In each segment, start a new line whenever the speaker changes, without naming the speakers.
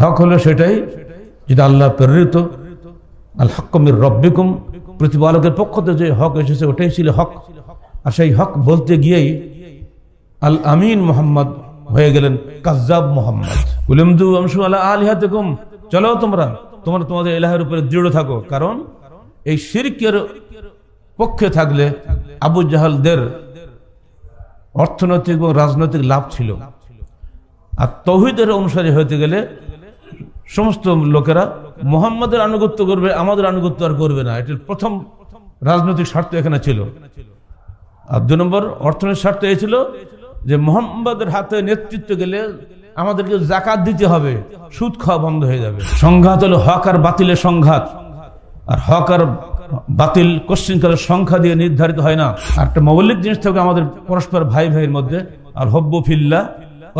হক হলো সেটাই যেটা আল্লাহ প্রেরিত আল হকমির রব্বিকুম প্রতিপালকের পক্ষ থেকে যে হক এসেছে ওটাই ছিল হক আর সেই হক বলতে গিয়েই আল আমিন মোহাম্মদ হয়ে গেলেন কাজাব মোহাম্মদ উলেমদু আমসু আল্লাহ আলিহাতেকুম চলো তোমরা তোমরা তোমাদের এলাহের উপরে দৃঢ় থাকো কারণ এই শিরকের পক্ষে থাকলে আবু জাহালদের অর্থনৈতিক এবং রাজনৈতিক লাভ ছিল আর তহিদের অনুসারী হতে গেলে সমস্ত লোকেরা মোহাম্মদের আনুগত্য করবে আমাদের আনুগত্য আর করবে না এটির প্রথম রাজনৈতিক স্বার্থ এখানে ছিল আর দু নম্বর অর্থনৈতিক স্বার্থ এই ছিল যে মোহাম্মদের হাতে নেতৃত্ব গেলে আমাদেরকে জাকাত দিতে হবে সুদ খাওয়া বন্ধ হয়ে যাবে সংঘাত হলো হক আর বাতিলের সংঘাত আর হক আর বাতিল কশৃঙ্খলের সংখ্যা দিয়ে নির্ধারিত হয় না আর একটা মৌলিক জিনিস থাকে আমাদের পরস্পর ভাই ভাইয়ের মধ্যে আর হব্য ফিল্লা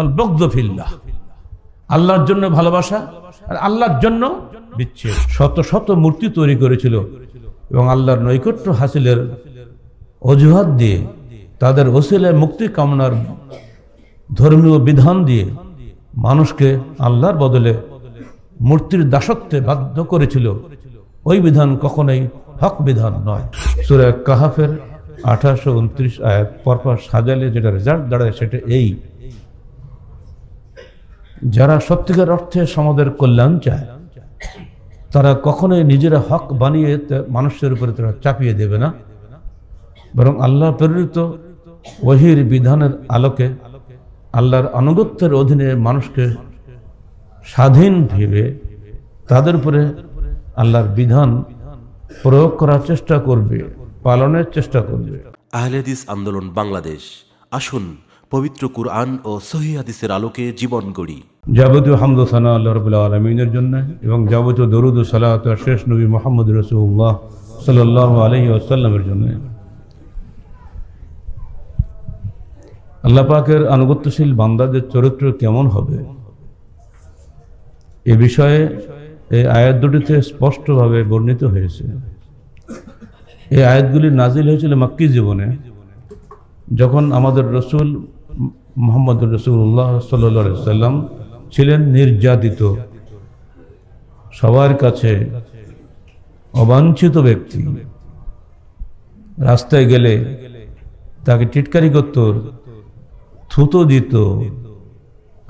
অল বগ্ধ ফিল্লা আল্লাহর জন্য ভালোবাসা আর আল্লাহর জন্য বিচ্ছেদ শত শত মূর্তি তৈরি করেছিল এবং আল্লাহর নৈকট্য হাসিলের অজুহাত দিয়ে তাদের ওসিলায় মুক্তি কামনার ধর্মীয় বিধান দিয়ে মানুষকে আল্লাহর বদলে মূর্তির দাসত্বে বাধ্য করেছিল ওই বিধান কখনোই হক বিধান নয় সুরা কাহাফের আঠাশো উনত্রিশ আয়াত পরপর সাজালে যেটা রেজাল্ট দাঁড়ায় সেটা এই যারা সত্যিকার অর্থে সমাজের কল্যাণ চায় তারা কখনোই নিজেরা হক বানিয়ে মানুষের উপরে তারা চাপিয়ে দেবে না বরং আল্লাহ প্রেরিত ওহির বিধানের আলোকে আল্লাহর আনুগত্যের অধীনে মানুষকে স্বাধীন ভেবে তাদের উপরে আল্লাহর বিধান প্রয়োগ করার চেষ্টা করবে পালনের চেষ্টা করবে আহলেদিস আন্দোলন বাংলাদেশ আসুন পবিত্র কুরআন ও সহি হাদিসের আলোকে জীবন গড়ি যাবতীয় হামদোসানা আল্লাহ রবুল্লাহ আলমিনের জন্য এবং যাবতীয় দরুদ ও সালাত শেষ নবী মোহাম্মদ রসুল্লাহ সাল্লাহ আলহি আসাল্লামের জন্য আল্লাহ পাকের আনুগত্যশীল বান্দাদের চরিত্র কেমন হবে এ বিষয়ে এই আয়াত দুটিতে স্পষ্টভাবে বর্ণিত হয়েছে এই আয়াতগুলি নাজিল হয়েছিল মাক্কি জীবনে যখন আমাদের রসুল মোহাম্মদ রসুল্লাহ সাল্লাম ছিলেন নির্যাতিত সবার কাছে অবাঞ্ছিত ব্যক্তি রাস্তায় গেলে তাকে টিটকারি করত থুতো দিত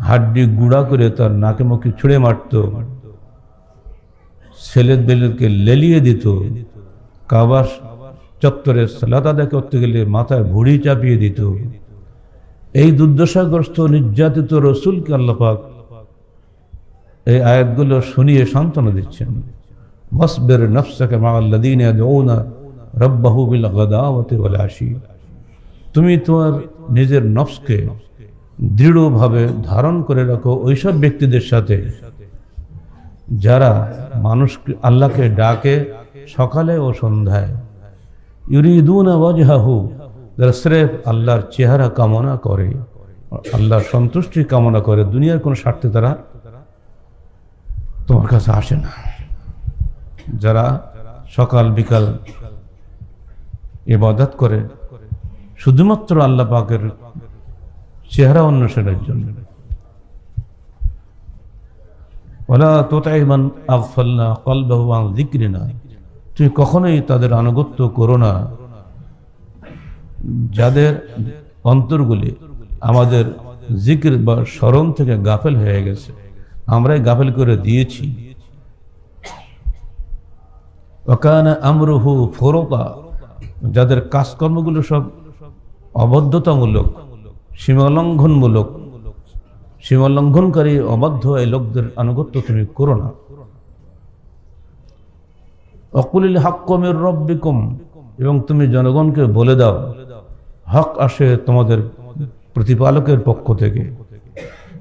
হাড্ডি গুঁড়া করে তার নাকে মুখে ছুঁড়ে মারত ছেলে বেলেকে লেলিয়ে দিত কাবার চত্বরে সালাদা আদায় করতে গেলে মাথায় ভুড়ি চাপিয়ে দিত এই দুর্দশাগ্রস্ত নির্যাতিত রসুলকে আল্লাপাক এই আয়াতগুলো শুনিয়ে সান্ত্বনা দিচ্ছেন মসবের নফসাকে মাল্লাদিন রব্বাহু বিল গদাওয়াতে বলে আসি তুমি তোমার নিজের নফসকে দৃঢ়ভাবে ধারণ করে রাখো ওইসব ব্যক্তিদের সাথে যারা মানুষকে আল্লাহকে ডাকে সকালে ও সন্ধ্যায় ইউরিদুন ওয়াজহাহু যারা স্রেফ আল্লাহর চেহারা কামনা করে আল্লাহর সন্তুষ্টি কামনা করে দুনিয়ার কোনো স্বার্থে তারা তোমার কাছে আসে না যারা সকাল বিকাল ইবাদত করে শুধুমাত্র আল্লাহ পাকের চেহারা অন্বেষণের জন্য ওলা তোতাইমান আফল্লা কলবাহ জিক্রি না তুমি কখনোই তাদের আনুগত্য করো না যাদের অন্তরগুলি আমাদের জিকির বা স্মরণ থেকে গাফেল হয়ে গেছে আমরাই গাফেল করে দিয়েছি অকানা আমরহু ফোরকা যাদের কাজকর্মগুলো সব অবদ্ধতামূলক সীমালঙ্ঘনমূলক সীমালঙ্ঘনকারী অবাধ্য এই লোকদের আনুগত্য তুমি করো না অকুলিল হাক্কমের রব্বিকম এবং তুমি জনগণকে বলে দাও হক আসে তোমাদের প্রতিপালকের পক্ষ থেকে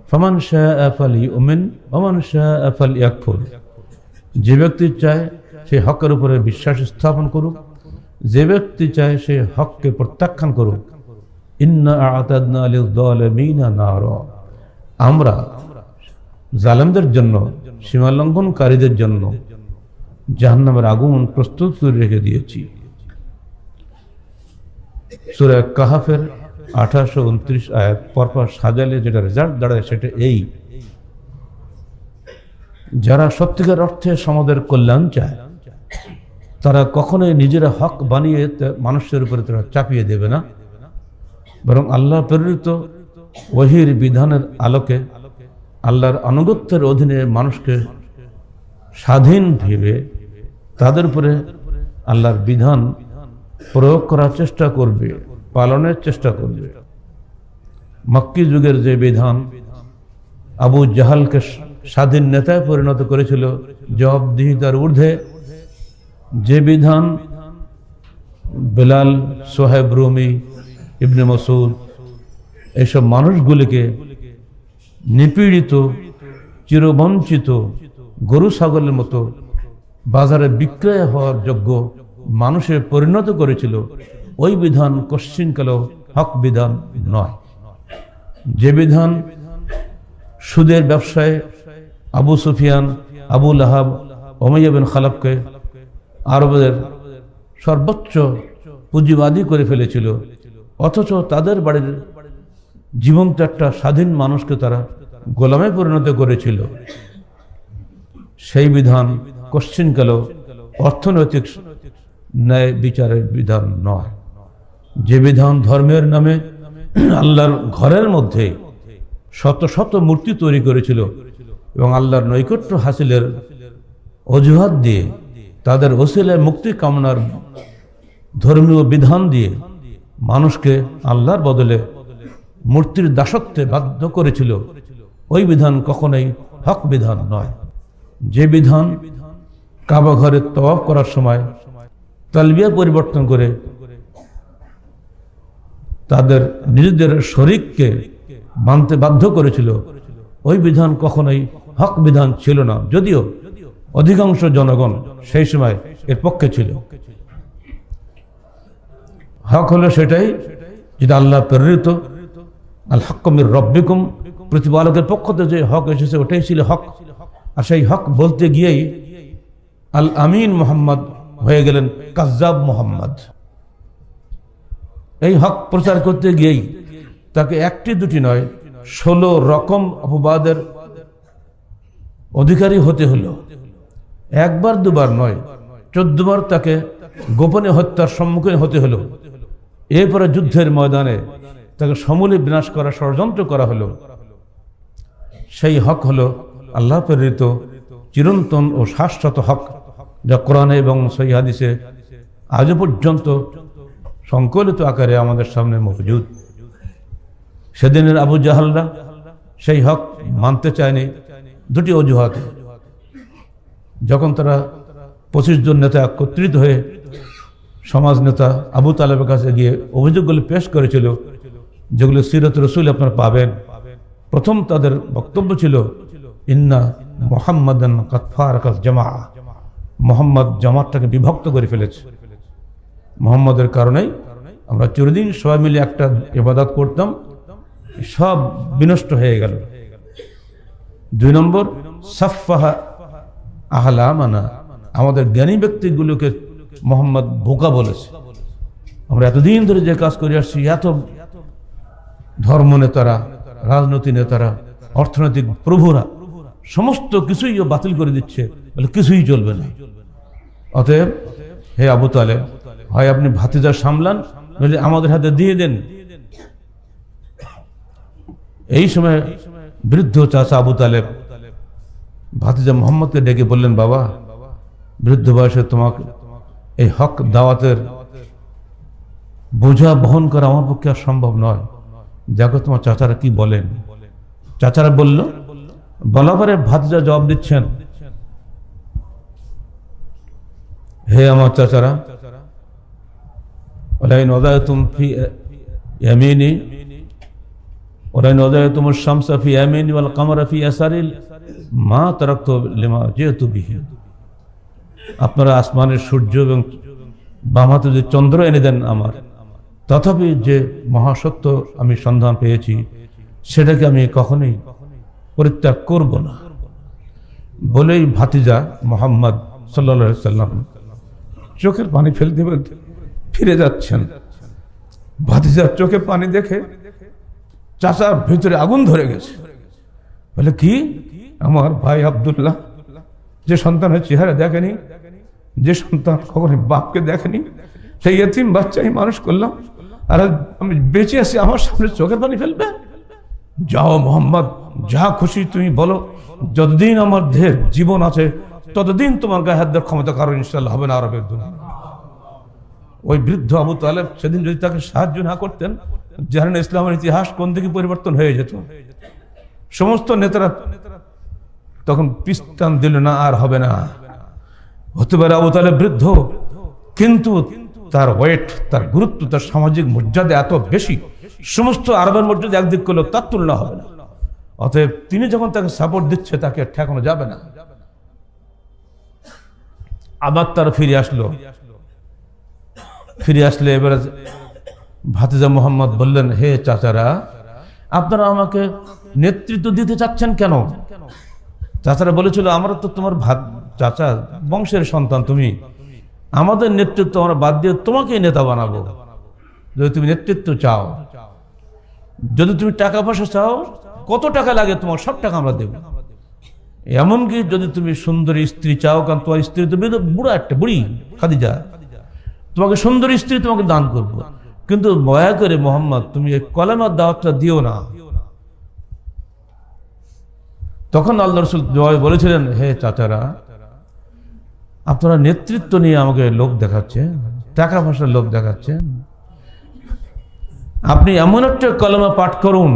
ফমান শাহ আফাল ওমেন ফমান শাহ আফাল ইয়াকফুল যে ব্যক্তি চায় সে হকের উপরে বিশ্বাস স্থাপন করুক যে ব্যক্তি চায় সে হককে প্রত্যাখ্যান করুক আলী আমরা জালেমদের জন্য সীমালঙ্ঘনকারীদের জন্য জাহান্নামের আগুন প্রস্তুত করে রেখে দিয়েছি সুরা কাহাফের আঠাশো উনত্রিশ আয়াত পরপর সাজালে যেটা রেজাল্ট দাঁড়ায় সেটা এই যারা সত্যিকার অর্থে সমাজের কল্যাণ চায় তারা কখনোই নিজেরা হক বানিয়ে মানুষের উপরে তারা চাপিয়ে দেবে না বরং আল্লাহ প্রেরিত ওহির বিধানের আলোকে আল্লাহর আনুগত্যের অধীনে মানুষকে স্বাধীন ভেবে তাদের উপরে আল্লাহর বিধান প্রয়োগ করার চেষ্টা করবে পালনের চেষ্টা করবে মক্কি যুগের যে বিধান আবু জাহালকে স্বাধীন নেতায় পরিণত করেছিল জবাবদিহিতার ঊর্ধ্বে যে বিধান বেলাল সোহেব রুমি ইবনে মসুদ এইসব মানুষগুলিকে নিপীড়িত চিরবঞ্চিত গরু ছাগলের মতো বাজারে বিক্রয় হওয়ার যোগ্য মানুষে পরিণত করেছিল ওই বিধান কশ্চিনকালেও হক বিধান নয় যে বিধান সুদের ব্যবসায় আবু সুফিয়ান আবু লাহাব বিন খালাবকে আরবদের সর্বোচ্চ পুঁজিবাদী করে ফেলেছিল অথচ তাদের বাড়ির জীবন্ত একটা স্বাধীন মানুষকে তারা গোলামে পরিণত করেছিল সেই বিধান কশ্চিনকালেও অর্থনৈতিক ন্যায় বিচারের বিধান নয় যে বিধান ধর্মের নামে আল্লাহর ঘরের মধ্যে শত শত মূর্তি তৈরি করেছিল এবং আল্লাহর নৈকট্য হাসিলের অজুহাত দিয়ে তাদের ওসিলে মুক্তি কামনার ধর্মীয় বিধান দিয়ে মানুষকে আল্লাহর বদলে মূর্তির দাসত্বে বাধ্য করেছিল ওই বিধান কখনোই হক বিধান নয় যে বিধান কাবা ঘরে তওয়াফ করার সময় তালবিয়া পরিবর্তন করে তাদের নিজেদের শরীরকে মানতে বাধ্য করেছিল ওই বিধান কখনোই হক বিধান ছিল না যদিও অধিকাংশ জনগণ সেই সময় এর পক্ষে ছিল হক হলো সেটাই যেটা আল্লাহ প্রেরিত আল হকমির রব্বিকুম প্রতিপালকের পক্ষ থেকে যে হক এসেছে ওটাই ছিল হক আর সেই হক বলতে গিয়েই আল আমিন মোহাম্মদ হয়ে গেলেন কাজাব মোহাম্মদ এই হক প্রচার করতে গিয়েই তাকে একটি দুটি নয় ১৬ রকম অপবাদের অধিকারী হতে হলো একবার দুবার নয় চোদ্দবার তাকে গোপনে হত্যার সম্মুখীন হতে হলো এরপরে যুদ্ধের ময়দানে তাকে সমূলে বিনাশ করা ষড়যন্ত্র করা হলো সেই হক হলো আল্লাহ প্রেরিত চিরন্তন ও শাশ্বত হক যা কোরআনে এবং সহিহাদিসে আজও পর্যন্ত সংকলিত আকারে আমাদের সামনে মজুদ সেদিনের আবু জাহাল্লা সেই হক মানতে চায়নি দুটি অজুহাত যখন তারা পঁচিশ জন নেতা একত্রিত হয়ে সমাজ নেতা আবু তালেবের কাছে গিয়ে অভিযোগগুলি পেশ করেছিল যেগুলো সিরত রসুল আপনারা পাবেন প্রথম তাদের বক্তব্য ছিল ইন্না মোহাম্মদ জামা মোহাম্মদ জমাতটাকে বিভক্ত করে ফেলেছে মোহাম্মদের কারণেই আমরা চিরদিন সবাই মিলে একটা ইবাদত করতাম সব বিনষ্ট হয়ে গেল দুই নম্বর সাফাহা আহলা মানা আমাদের জ্ঞানী ব্যক্তিগুলোকে মোহাম্মদ বোকা বলেছে আমরা এতদিন ধরে যে কাজ করে আসছি এত ধর্ম নেতারা রাজনীতি নেতারা অর্থনৈতিক প্রভুরা সমস্ত কিছুই ও বাতিল করে দিচ্ছে বলে কিছুই চলবে না অতএব হে আবু তালে হয় আপনি ভাতিজা সামলান নইলে আমাদের হাতে দিয়ে দেন এই সময় বৃদ্ধ চাচা আবু তালেব ভাতিজা মোহাম্মদকে ডেকে বললেন বাবা বৃদ্ধ বয়সে তোমাকে এই হক দাওয়াতের বোঝা বহন করা আমার পক্ষে আর সম্ভব নয় দেখো তোমার চাচারা কি বলেন চাচারা বলল বলাবারের ভাতজা জবাব দিচ্ছেন
হে আমার চাচারা
ওলাইন অদায়তুম ফি ইয়ামিনি ওলাইন অদায়তুম শামসা ফি ইয়ামিনি বল কামারা ফি ইয়াসারিল মা তারাক্তু লিমা যেহেতু বিহীন আপনারা আসমানের সূর্য এবং বামাত যে চন্দ্র এনে দেন আমার তথাপি যে মহাসত্য আমি সন্ধান পেয়েছি সেটাকে আমি কখনোই পরিত্যাগ করব না বলেই ভাতিজা মোহাম্মদ সাল্লা সাল্লাম চোখের পানি ফেলতে ফেলতে ফিরে যাচ্ছেন ভাতিজার চোখে পানি দেখে চাচার ভিতরে আগুন ধরে গেছে বলে কি আমার ভাই আবদুল্লাহ যে সন্তানের চেহারা দেখেনি যে সন্তান কখনো বাপকে দেখেনি সেই এতিম আমি মানুষ করলাম আর আমি বেঁচে আছি আমার সামনে চোখের পানি ফেলবে যাও মোহাম্মদ যা খুশি তুমি বলো যতদিন আমার দেহের জীবন আছে ততদিন তোমার গায়ে হাত দেওয়ার ক্ষমতা কারো ইনশাল্লাহ হবে না আরবের দুনিয়া ওই বৃদ্ধ আবু তালেব সেদিন যদি তাকে সাহায্য না করতেন জাহান ইসলামের ইতিহাস কোন দিকে পরিবর্তন হয়ে যেত সমস্ত নেতারা তখন পিস্তান দিল না আর হবে না হতে পারে আবু তালেব বৃদ্ধ কিন্তু তার ওয়েট তার গুরুত্ব তার সামাজিক মর্যাদা এত বেশি সমস্ত আরবের মসজিদ একদিক করলে তার তুলনা হবে না অতএব তিনি যখন তাকে সাপোর্ট দিচ্ছে তাকে ঠেকানো যাবে না আবার তার ফিরে আসলো ফিরে আসলে এবার ভাতিজা মোহাম্মদ বললেন হে চাচারা আপনারা আমাকে নেতৃত্ব দিতে চাচ্ছেন কেন চাচারা বলেছিল আমার তো তোমার ভাত চাচা বংশের সন্তান তুমি আমাদের নেতৃত্ব আমরা বাদ দিয়ে তোমাকে নেতা বানাবো যদি তুমি নেতৃত্ব চাও যদি তুমি টাকা পয়সা চাও কত টাকা লাগে তোমার সব টাকা আমরা দেব এমনকি যদি তুমি সুন্দরী স্ত্রী চাও কারণ তোমার স্ত্রী তো বুড়া একটা বুড়ি খাদিজা তোমাকে সুন্দরী স্ত্রী তোমাকে দান করব। কিন্তু দয়া করে মোহাম্মদ তুমি কলেমার দাওয়াতটা দিও না তখন আল্লাহ রসুল জয় বলেছিলেন হে চাচারা আপনারা নেতৃত্ব নিয়ে আমাকে লোক দেখাচ্ছেন টাকা পয়সার লোক দেখাচ্ছেন আপনি এমন একটা কলমা পাঠ করুন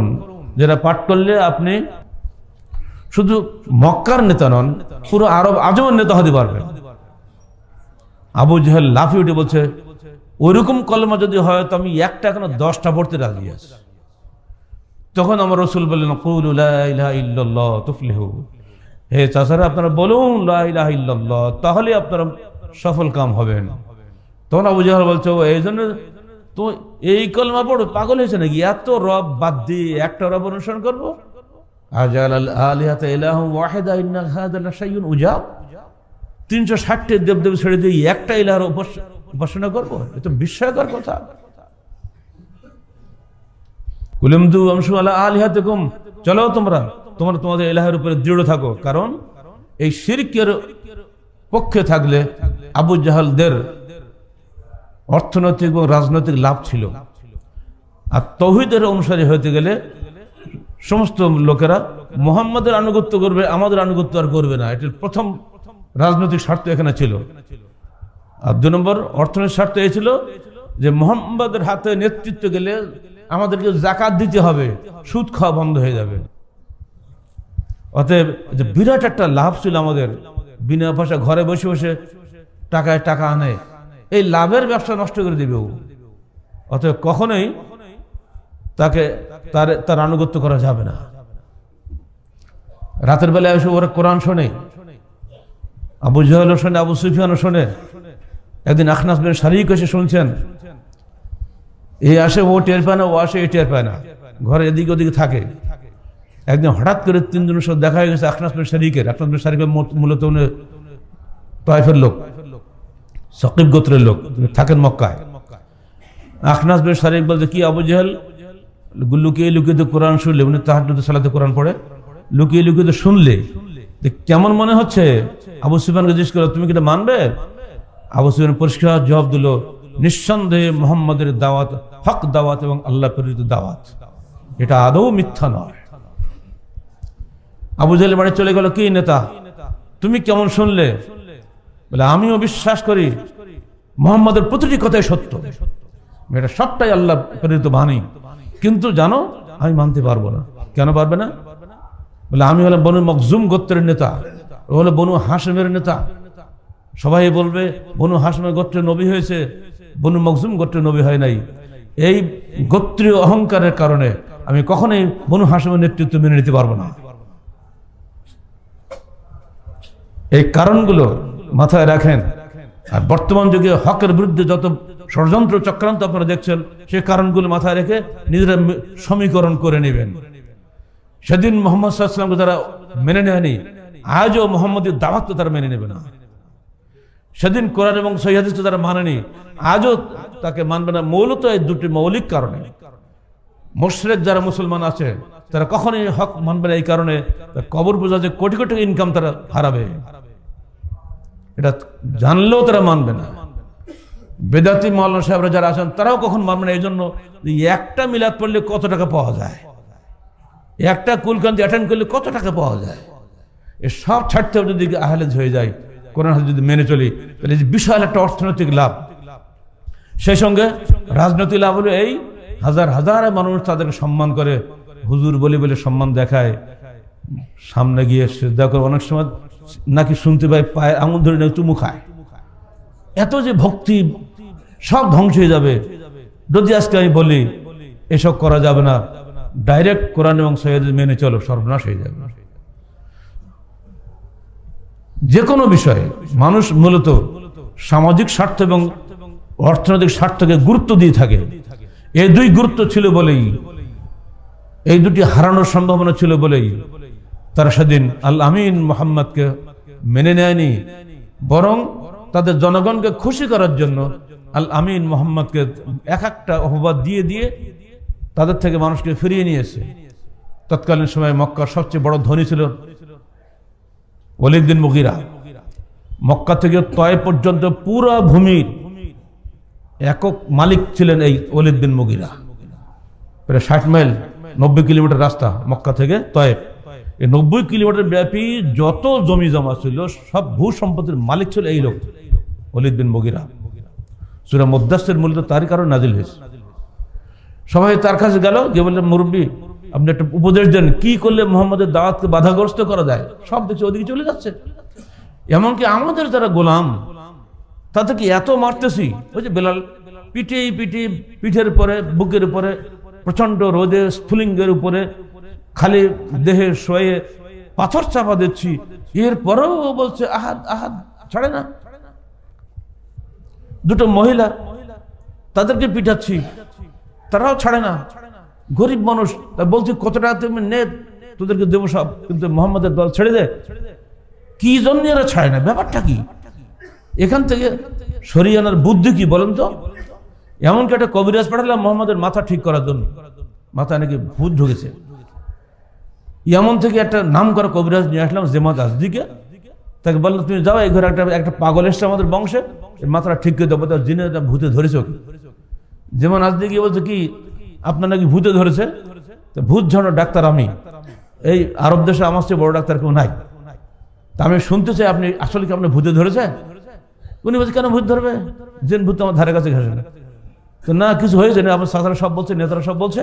যেটা পাঠ করলে আপনি শুধু মক্কার নেতা নন পুরো আরব আজমের নেতা হতে পারবেন আবু জাহেল লাফি উঠে বলছে ওইরকম কলমা যদি হয় তো আমি একটা কেন দশটা পড়তে রাজি আছি তখন আমার রসুল বললেন তুফলিহ হে চাষারা আপনারা বলুন তাহলে আপনারা সফল কাম হবেন তখন আবু জাহেল বলছে এই জন্য তো এই কলমা পড়ো পাগল হয়েছে নাকি এত রব বাদ দিয়ে একটা রব অনুসরণ করবো তিনশো ষাটটি দেবদেব ছেড়ে দিয়ে একটা ইলাহার উপাসনা করবো এ তো বিস্ময়কর কথা কুলুমদু অংশু আল্লাহ আলিহাতে কুম চলো তোমরা তোমরা তোমাদের এলাহের উপরে দৃঢ় থাকো কারণ এই শিরকের পক্ষে থাকলে আবু জাহালদের অর্থনৈতিক এবং রাজনৈতিক লাভ ছিল আর তহিদের অনুসারী হতে গেলে সমস্ত লোকেরা মোহাম্মদের আনুগত্য করবে আমাদের আনুগত্য আর করবে না এটির প্রথম রাজনৈতিক স্বার্থ এখানে ছিল আর দু নম্বর অর্থনৈতিক স্বার্থ এই ছিল যে মোহাম্মদের হাতে নেতৃত্ব গেলে আমাদেরকে জাকাত দিতে হবে সুদ খাওয়া বন্ধ হয়ে যাবে অতএব যে বিরাট একটা লাভ ছিল আমাদের বিনা পয়সা ঘরে বসে বসে টাকায় টাকা আনে এই লাভের ব্যবসা নষ্ট করে দেবে ও অতএব কখনোই তাকে তার তার আনুগত্য করা যাবে না রাতের বেলায় এসে ওরা কোরআন শোনে আবু জহল শোনে আবু সুফিয়ানও শোনে একদিন আখনাস বেন শারিক এসে শুনছেন এ আসে ও টের পায় না ও আসে এ টের পায় না ঘরে এদিকে ওদিকে থাকে একদিন হঠাৎ করে তিনজনের সাথে দেখা হয়ে গেছে আখনাস বেন শারিকের আখনাস বেন শারিকের মূলত উনি তয়েফের লোক সকিব গোত্রের লোক থাকেন মক্কায় আখনাস বিন শারিক বলতে কি আবু জেহেল লুকিয়ে লুকিয়ে তো কোরআন শুনলে উনি তাহার সালাতে কোরআন পড়ে লুকিয়ে লুকিয়ে তো শুনলে কেমন মনে হচ্ছে আবু সুফিয়ানকে জিজ্ঞেস করো তুমি কি এটা মানবে আবু সুফিয়ান পরিষ্কার জবাব দিল নিঃসন্দেহে মোহাম্মদের দাওয়াত হক দাওয়াত এবং আল্লাহ প্রেরিত দাওয়াত এটা আদৌ মিথ্যা নয় আবু জেহেল বাড়ি চলে গেল কি নেতা তুমি কেমন শুনলে বলে আমিও বিশ্বাস করি মোহাম্মদের প্রতিটি কথাই সত্য এটা সবটাই আল্লাহ প্রেরিত বাণী কিন্তু জানো আমি মানতে পারবো না কেন পারবে না বলে আমি হলাম বনু মকজুম গোত্রের নেতা ও হলো বনু হাসমের নেতা সবাই বলবে বনু হাসমের গোত্রে নবী হয়েছে বনু মকজুম গোত্রে নবী হয় নাই এই গোত্রীয় অহংকারের কারণে আমি কখনোই বনু হাসমের নেতৃত্ব মেনে নিতে পারবো না এই কারণগুলো মাথায় রাখেন আর বর্তমান যুগে হকের বিরুদ্ধে যত ষড়যন্ত্র চক্রান্ত আপনারা দেখছেন সে কারণগুলো মাথায় রেখে নিজেরা সমীকরণ করে নেবেন সেদিন মোহাম্মদ সাল্লামকে তারা মেনে নেয়নি আজও মোহাম্মদের দাওয়াত তারা মেনে নেবে না সেদিন কোরআন এবং সৈহাদিস তারা মানেনি আজও তাকে মানবে না মৌলত এই দুটি মৌলিক কারণে মোশরেক যারা মুসলমান আছে তারা কখনই হক মানবে না এই কারণে কবর পূজা যে কোটি কোটি ইনকাম তারা হারাবে এটা জানলেও তারা মানবে না বেদাতি মৌলানা সাহেবরা যারা আছেন তারাও কখন মানবে না এই জন্য একটা মিলাদ পড়লে কত টাকা পাওয়া যায় একটা কুলকান্তি অ্যাটেন্ড করলে কত টাকা পাওয়া যায় এ সব ছাড়তে যদি আহলেজ হয়ে যায় কোরআন যদি মেনে চলি তাহলে বিশাল একটা অর্থনৈতিক লাভ সেই সঙ্গে রাজনৈতিক লাভ হলো এই হাজার হাজার মানুষ তাদেরকে সম্মান করে হুজুর বলে বলে সম্মান দেখায় সামনে গিয়ে শ্রদ্ধা করে অনেক সময় নাকি শুনতে পাই পায়ের আঙুল ধরে না চুমু খায় এত যে ভক্তি সব ধ্বংস হয়ে যাবে যদি আজকে আমি বলি এসব করা যাবে না ডাইরেক্ট কোরআন এবং সৈয়দ মেনে চলো সর্বনাশ হয়ে যাবে যে কোনো বিষয়ে মানুষ মূলত সামাজিক স্বার্থ এবং অর্থনৈতিক স্বার্থকে গুরুত্ব দিয়ে থাকে এই দুই গুরুত্ব ছিল বলেই এই দুটি হারানোর সম্ভাবনা ছিল বলেই তারা সেদিন আল আমিন মোহাম্মদকে মেনে নেয়নি বরং তাদের জনগণকে খুশি করার জন্য আল আমিন মোহাম্মদকে এক একটা অপবাদ দিয়ে দিয়ে তাদের থেকে মানুষকে ফিরিয়ে নিয়েছে তৎকালীন সময়ে মক্কার সবচেয়ে বড় ধনী ছিল ওলিউদ্দিন মুগিরা মক্কা থেকে তয় পর্যন্ত পুরো ভূমির একক মালিক ছিলেন এই ওলিদ্দিন মুগিরা প্রায় ষাট মাইল নব্বই কিলোমিটার রাস্তা মক্কা থেকে তয়েব এই নব্বই কিলোমিটার ব্যাপী যত জমি জমা ছিল সব ভূ সম্পত্তির মালিক ছিল এই লোক অলিদ বিন বগিরা সুরা মদ্দাসের মূলত তার কারণে নাজিল হয়েছে সবাই তার কাছে গেল যে বললেন মুরব্বী আপনি একটা উপদেশ দেন কি করলে মোহাম্মদের দাওয়াতকে বাধাগ্রস্ত করা যায় সব দেখছি ওদিকে চলে যাচ্ছে এমনকি আমাদের যারা গোলাম তাদেরকে এত মারতেছি ওই যে বেলাল পিঠে পিঠে পিঠের পরে বুকের পরে প্রচণ্ড রোদে স্ফুলিঙ্গের উপরে খালি দেহে শোয়ে পাথর চাপা দিচ্ছি এরপরেও বলছে আহাদ আহাদ ছাড়ে না দুটো মহিলা তাদেরকে পিটাচ্ছি তারাও ছাড়ে না গরিব মানুষ বলছি কতটা তুমি নে তোদেরকে দেবো সব কিন্তু মোহাম্মদের দল ছেড়ে দে কি জন্য এরা ছাড়ে না ব্যাপারটা কি এখান থেকে সরিয়ে আনার বুদ্ধি কি বলেন তো এমনকি একটা কবিরাজ পাঠালাম মোহাম্মদের মাথা ঠিক করার জন্য মাথা নাকি ভূত ঢুকেছে ইয়ামন থেকে একটা নাম করা কবিরাজ নিয়ে আসলাম জেমাত দিকে তাকে বললো তুমি যাও এই ঘরে একটা একটা পাগল এসছে আমাদের বংশে মাথাটা ঠিক করে দেবো জিনে ভূতে ধরেছ যেমন আসদিকে বলছে কি আপনার নাকি ভূতে ধরেছে ভূত ঝর্ণ ডাক্তার আমি এই আরব দেশে আমার চেয়ে বড় ডাক্তার কেউ নাই তা আমি শুনতে চাই আপনি আসলে কি আপনি ভূতে ধরেছে উনি বলছে কেন ভূত ধরবে জেন ভূত আমার ধারে কাছে ঘেসে না কিছু হয়েছে না আপনার সাঁতারা সব বলছে নেতারা সব বলছে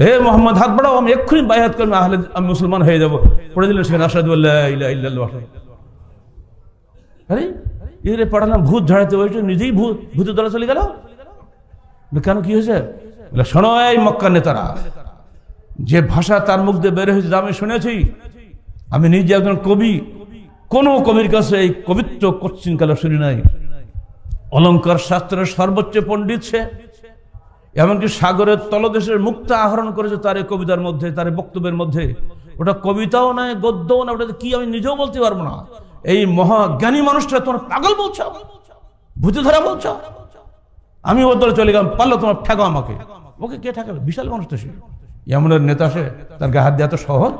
হে মোহাম্মদ হাত বাড়াও আমি এক্ষুনি বায়াত করবো আহলে আমি মুসলমান হয়ে যাবো পড়ে দিলেন সেখানে আসাদুল্লাহ আরে পাঠালাম ভূত ঝাড়াতে হয়েছে নিজেই ভূত ভূতের দ্বারা চলে গেল কেন কি হয়েছে শোনায় মক্কা নেতারা যে ভাষা তার মুখ দিয়ে বেড়ে হয়েছে আমি শুনেছি আমি নিজে একজন কবি কোন কবির কাছে এই কবিত্ব কচ্ছিনকালে শুনি নাই অলঙ্কার শাস্ত্রের সর্বোচ্চ পণ্ডিত সে এমনকি সাগরের তলদেশের মুক্তা আহরণ করেছে তার এই কবিতার মধ্যে তার বক্তব্যের মধ্যে ওটা কবিতাও নয় গদ্যও না ওটা কি আমি নিজেও বলতে পারবো না এই মহাজ্ঞানী মানুষটা তোমার পাগল বলছ ভূতে ধরা বলছ আমি ওর দলে চলে গেলাম পারলো তোমার ঠেকো আমাকে ওকে কে ঠেকাবে বিশাল মানুষ তো সে এমনের নেতা সে তার গায়ে হাত দেওয়া তো সহজ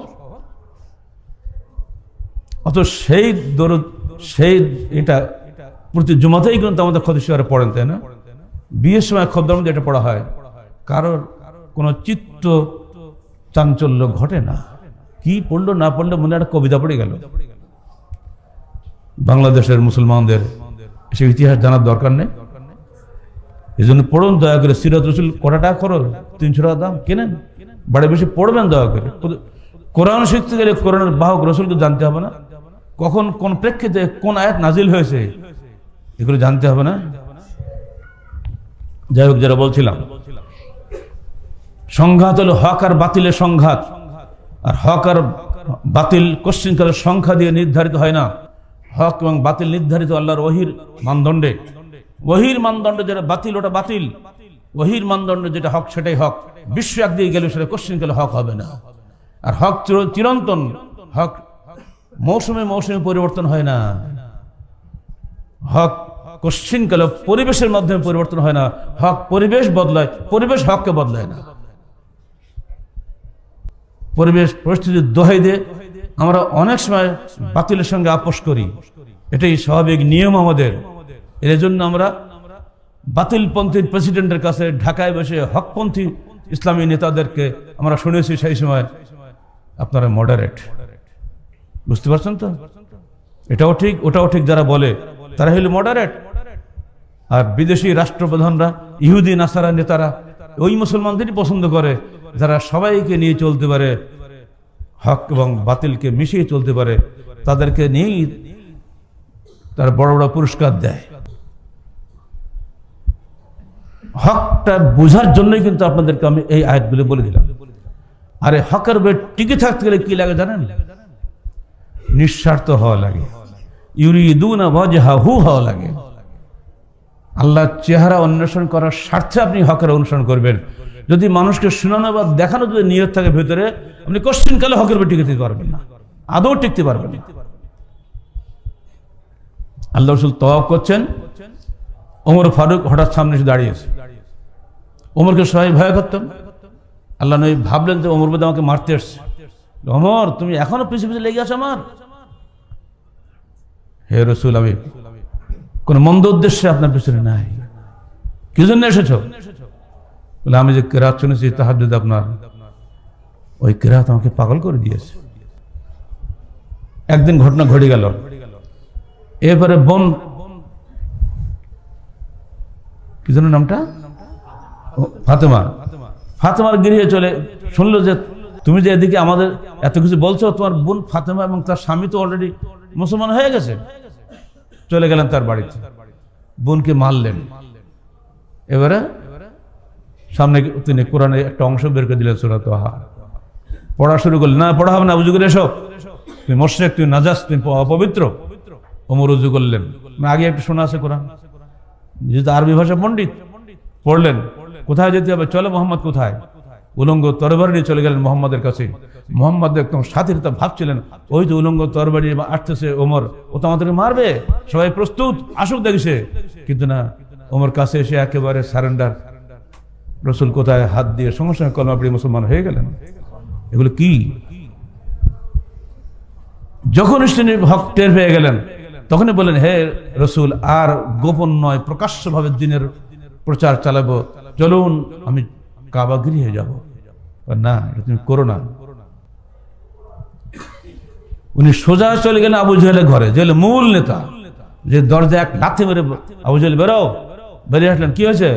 অত সেই দরদ সেই এটা প্রতি জুমাতেই কিন্তু আমাদের ক্ষতিস্বীকারে পড়েন তাই না বিয়ের সময় খদ্দার মধ্যে এটা পড়া হয় কারোর কোনো চিত্ত চাঞ্চল্য ঘটে না কি পড়লো না পড়লো মনে একটা কবিতা পড়ে গেল বাংলাদেশের মুসলমানদের সে ইতিহাস জানার দরকার নেই এই জন্য পড়ুন দয়া করে সিরাজ রসুল কটা করো তিনশো টাকা দাম কেনেন বাড়ি বেশি পড়বেন দয়া করে কোরআন শিখতে গেলে কোরআনের বাহক রসুলকে জানতে হবে না কখন কোন প্রেক্ষিতে কোন আয়াত নাজিল হয়েছে এগুলো জানতে হবে না যাই হোক যারা বলছিলাম সংঘাত হলো হক আর বাতিলের সংঘাত আর হক আর বাতিল কালের সংখ্যা দিয়ে নির্ধারিত হয় না হক এবং বাতিল নির্ধারিত আল্লাহর ওহির মানদণ্ডে ওহির মানদণ্ড যেটা বাতিল ওটা বাতিল ওহির মানদণ্ড যেটা হক সেটাই হক বিশ্ব এক দিয়ে গেলে সেটা কালে হক হবে না আর হক চিরন্তন হক মৌসুমে মৌসুমে পরিবর্তন হয় না হক কালে পরিবেশের মাধ্যমে পরিবর্তন হয় না হক পরিবেশ বদলায় পরিবেশ হককে বদলায় না পরিবেশ পরিস্থিতির দোহাই দিয়ে আমরা অনেক সময় বাতিলের সঙ্গে আপোষ করি এটাই স্বাভাবিক নিয়ম আমাদের এর জন্য আমরা বাতিলপন্থীর প্রেসিডেন্টের কাছে ঢাকায় বসে হকপন্থী ইসলামী নেতাদেরকে আমরা শুনেছি সেই সময় আপনারা মডারেট বুঝতে পারছেন তো এটাও ঠিক ওটাও ঠিক যারা বলে তারা হইল মডারেট আর বিদেশি রাষ্ট্রপ্রধানরা ইহুদি নাসারা নেতারা ওই মুসলমানদেরই পছন্দ করে যারা সবাইকে নিয়ে চলতে পারে হক এবং বাতিলকে মিশিয়ে চলতে পারে তাদেরকে নিয়েই তার বড় বড় পুরস্কার দেয় হকটা বোঝার জন্যই কিন্তু আপনাদেরকে আমি এই আয়াতগুলো বলে দিলাম আরে হকের উপরে টিকে থাকতে গেলে কি লাগে জানেন নিঃস্বার্থ হওয়া লাগে ইউরি দু না ইউরিদুনা হা হু হওয়া লাগে আল্লাহর চেহারা অন্বেষণ করার স্বার্থে আপনি হকের অনুসরণ করবেন যদি মানুষকে শোনানো বা দেখানো যদি নিয়ত থাকে ভেতরে আপনি কালে হকের উপর টিকে পারবেন না আদৌ টিকতে পারবেন আল্লাহ রসুল তওয়াব করছেন ওমর ফারুক হঠাৎ সামনে এসে দাঁড়িয়েছে ওমরকে সবাই ভয় করতেন আল্লাহ নবী ভাবলেন যে ওমর বোধ আমাকে মারতে এসছে ওমর তুমি এখনো পিছিয়ে পিছিয়ে লেগে আছো আমার হে রসুল আমি কোনো মন্দ উদ্দেশ্যে আপনার পিছনে নাই কি জন্য এসেছ বলে আমি যে কেরাত শুনেছি তাহার যদি আপনার ওই কেরাত আমাকে পাগল করে দিয়েছে একদিন ঘটনা ঘটে গেল এরপরে বোন কি জন্য নামটা ফাতেমা ফাতেমার গিরিয়ে চলে শুনলো যে তুমি যে এদিকে আমাদের এত কিছু বলছো তোমার বোন ফাতেমা এবং তার স্বামী তো অলরেডি মুসলমান হয়ে গেছে চলে গেলেন তার বাড়িতে বোনকে মারলেন এবারে সামনে তিনি কোরআনে একটা অংশ বের করে দিলেন সুরাত পড়া শুরু করলেন না পড়া হবে না উজু করে এসো তুমি মোশেক তুমি নাজাস তুমি অপবিত্র অমর উজু করলেন মানে আগে একটু শোনা আছে কোরআন যেহেতু আরবি ভাষা পণ্ডিত পড়লেন কোথায় যেতে হবে চলো মোহাম্মদ কোথায় উলঙ্গ তরবারি নিয়ে চলে গেলেন মোহাম্মদের কাছে মোহাম্মদ একদম সাথে তা ভাবছিলেন ওই তো উলঙ্গ তরবারি আসতেছে ওমর ও তো আমাদেরকে মারবে সবাই প্রস্তুত আসুক দেখছে কিন্তু না ওমর কাছে এসে একেবারে সারেন্ডার রসুল কোথায় হাত দিয়ে সঙ্গে সঙ্গে কলমাপড়ি মুসলমান হয়ে গেলেন এগুলো কি যখন তিনি হক টের হয়ে গেলেন তখনই বলেন হে রসুল আর গোপন নয় প্রকাশ্যভাবে দিনের প্রচার চালাবো চলুন আমি কাবাগিরি হয়ে যাব না এটা তুমি করো না উনি সোজা চলে গেলেন আবু জহেলের ঘরে যে মূল নেতা যে দরজা এক লাথে মেরে আবু জহেল বেরো বেরিয়ে আসলেন কি হয়েছে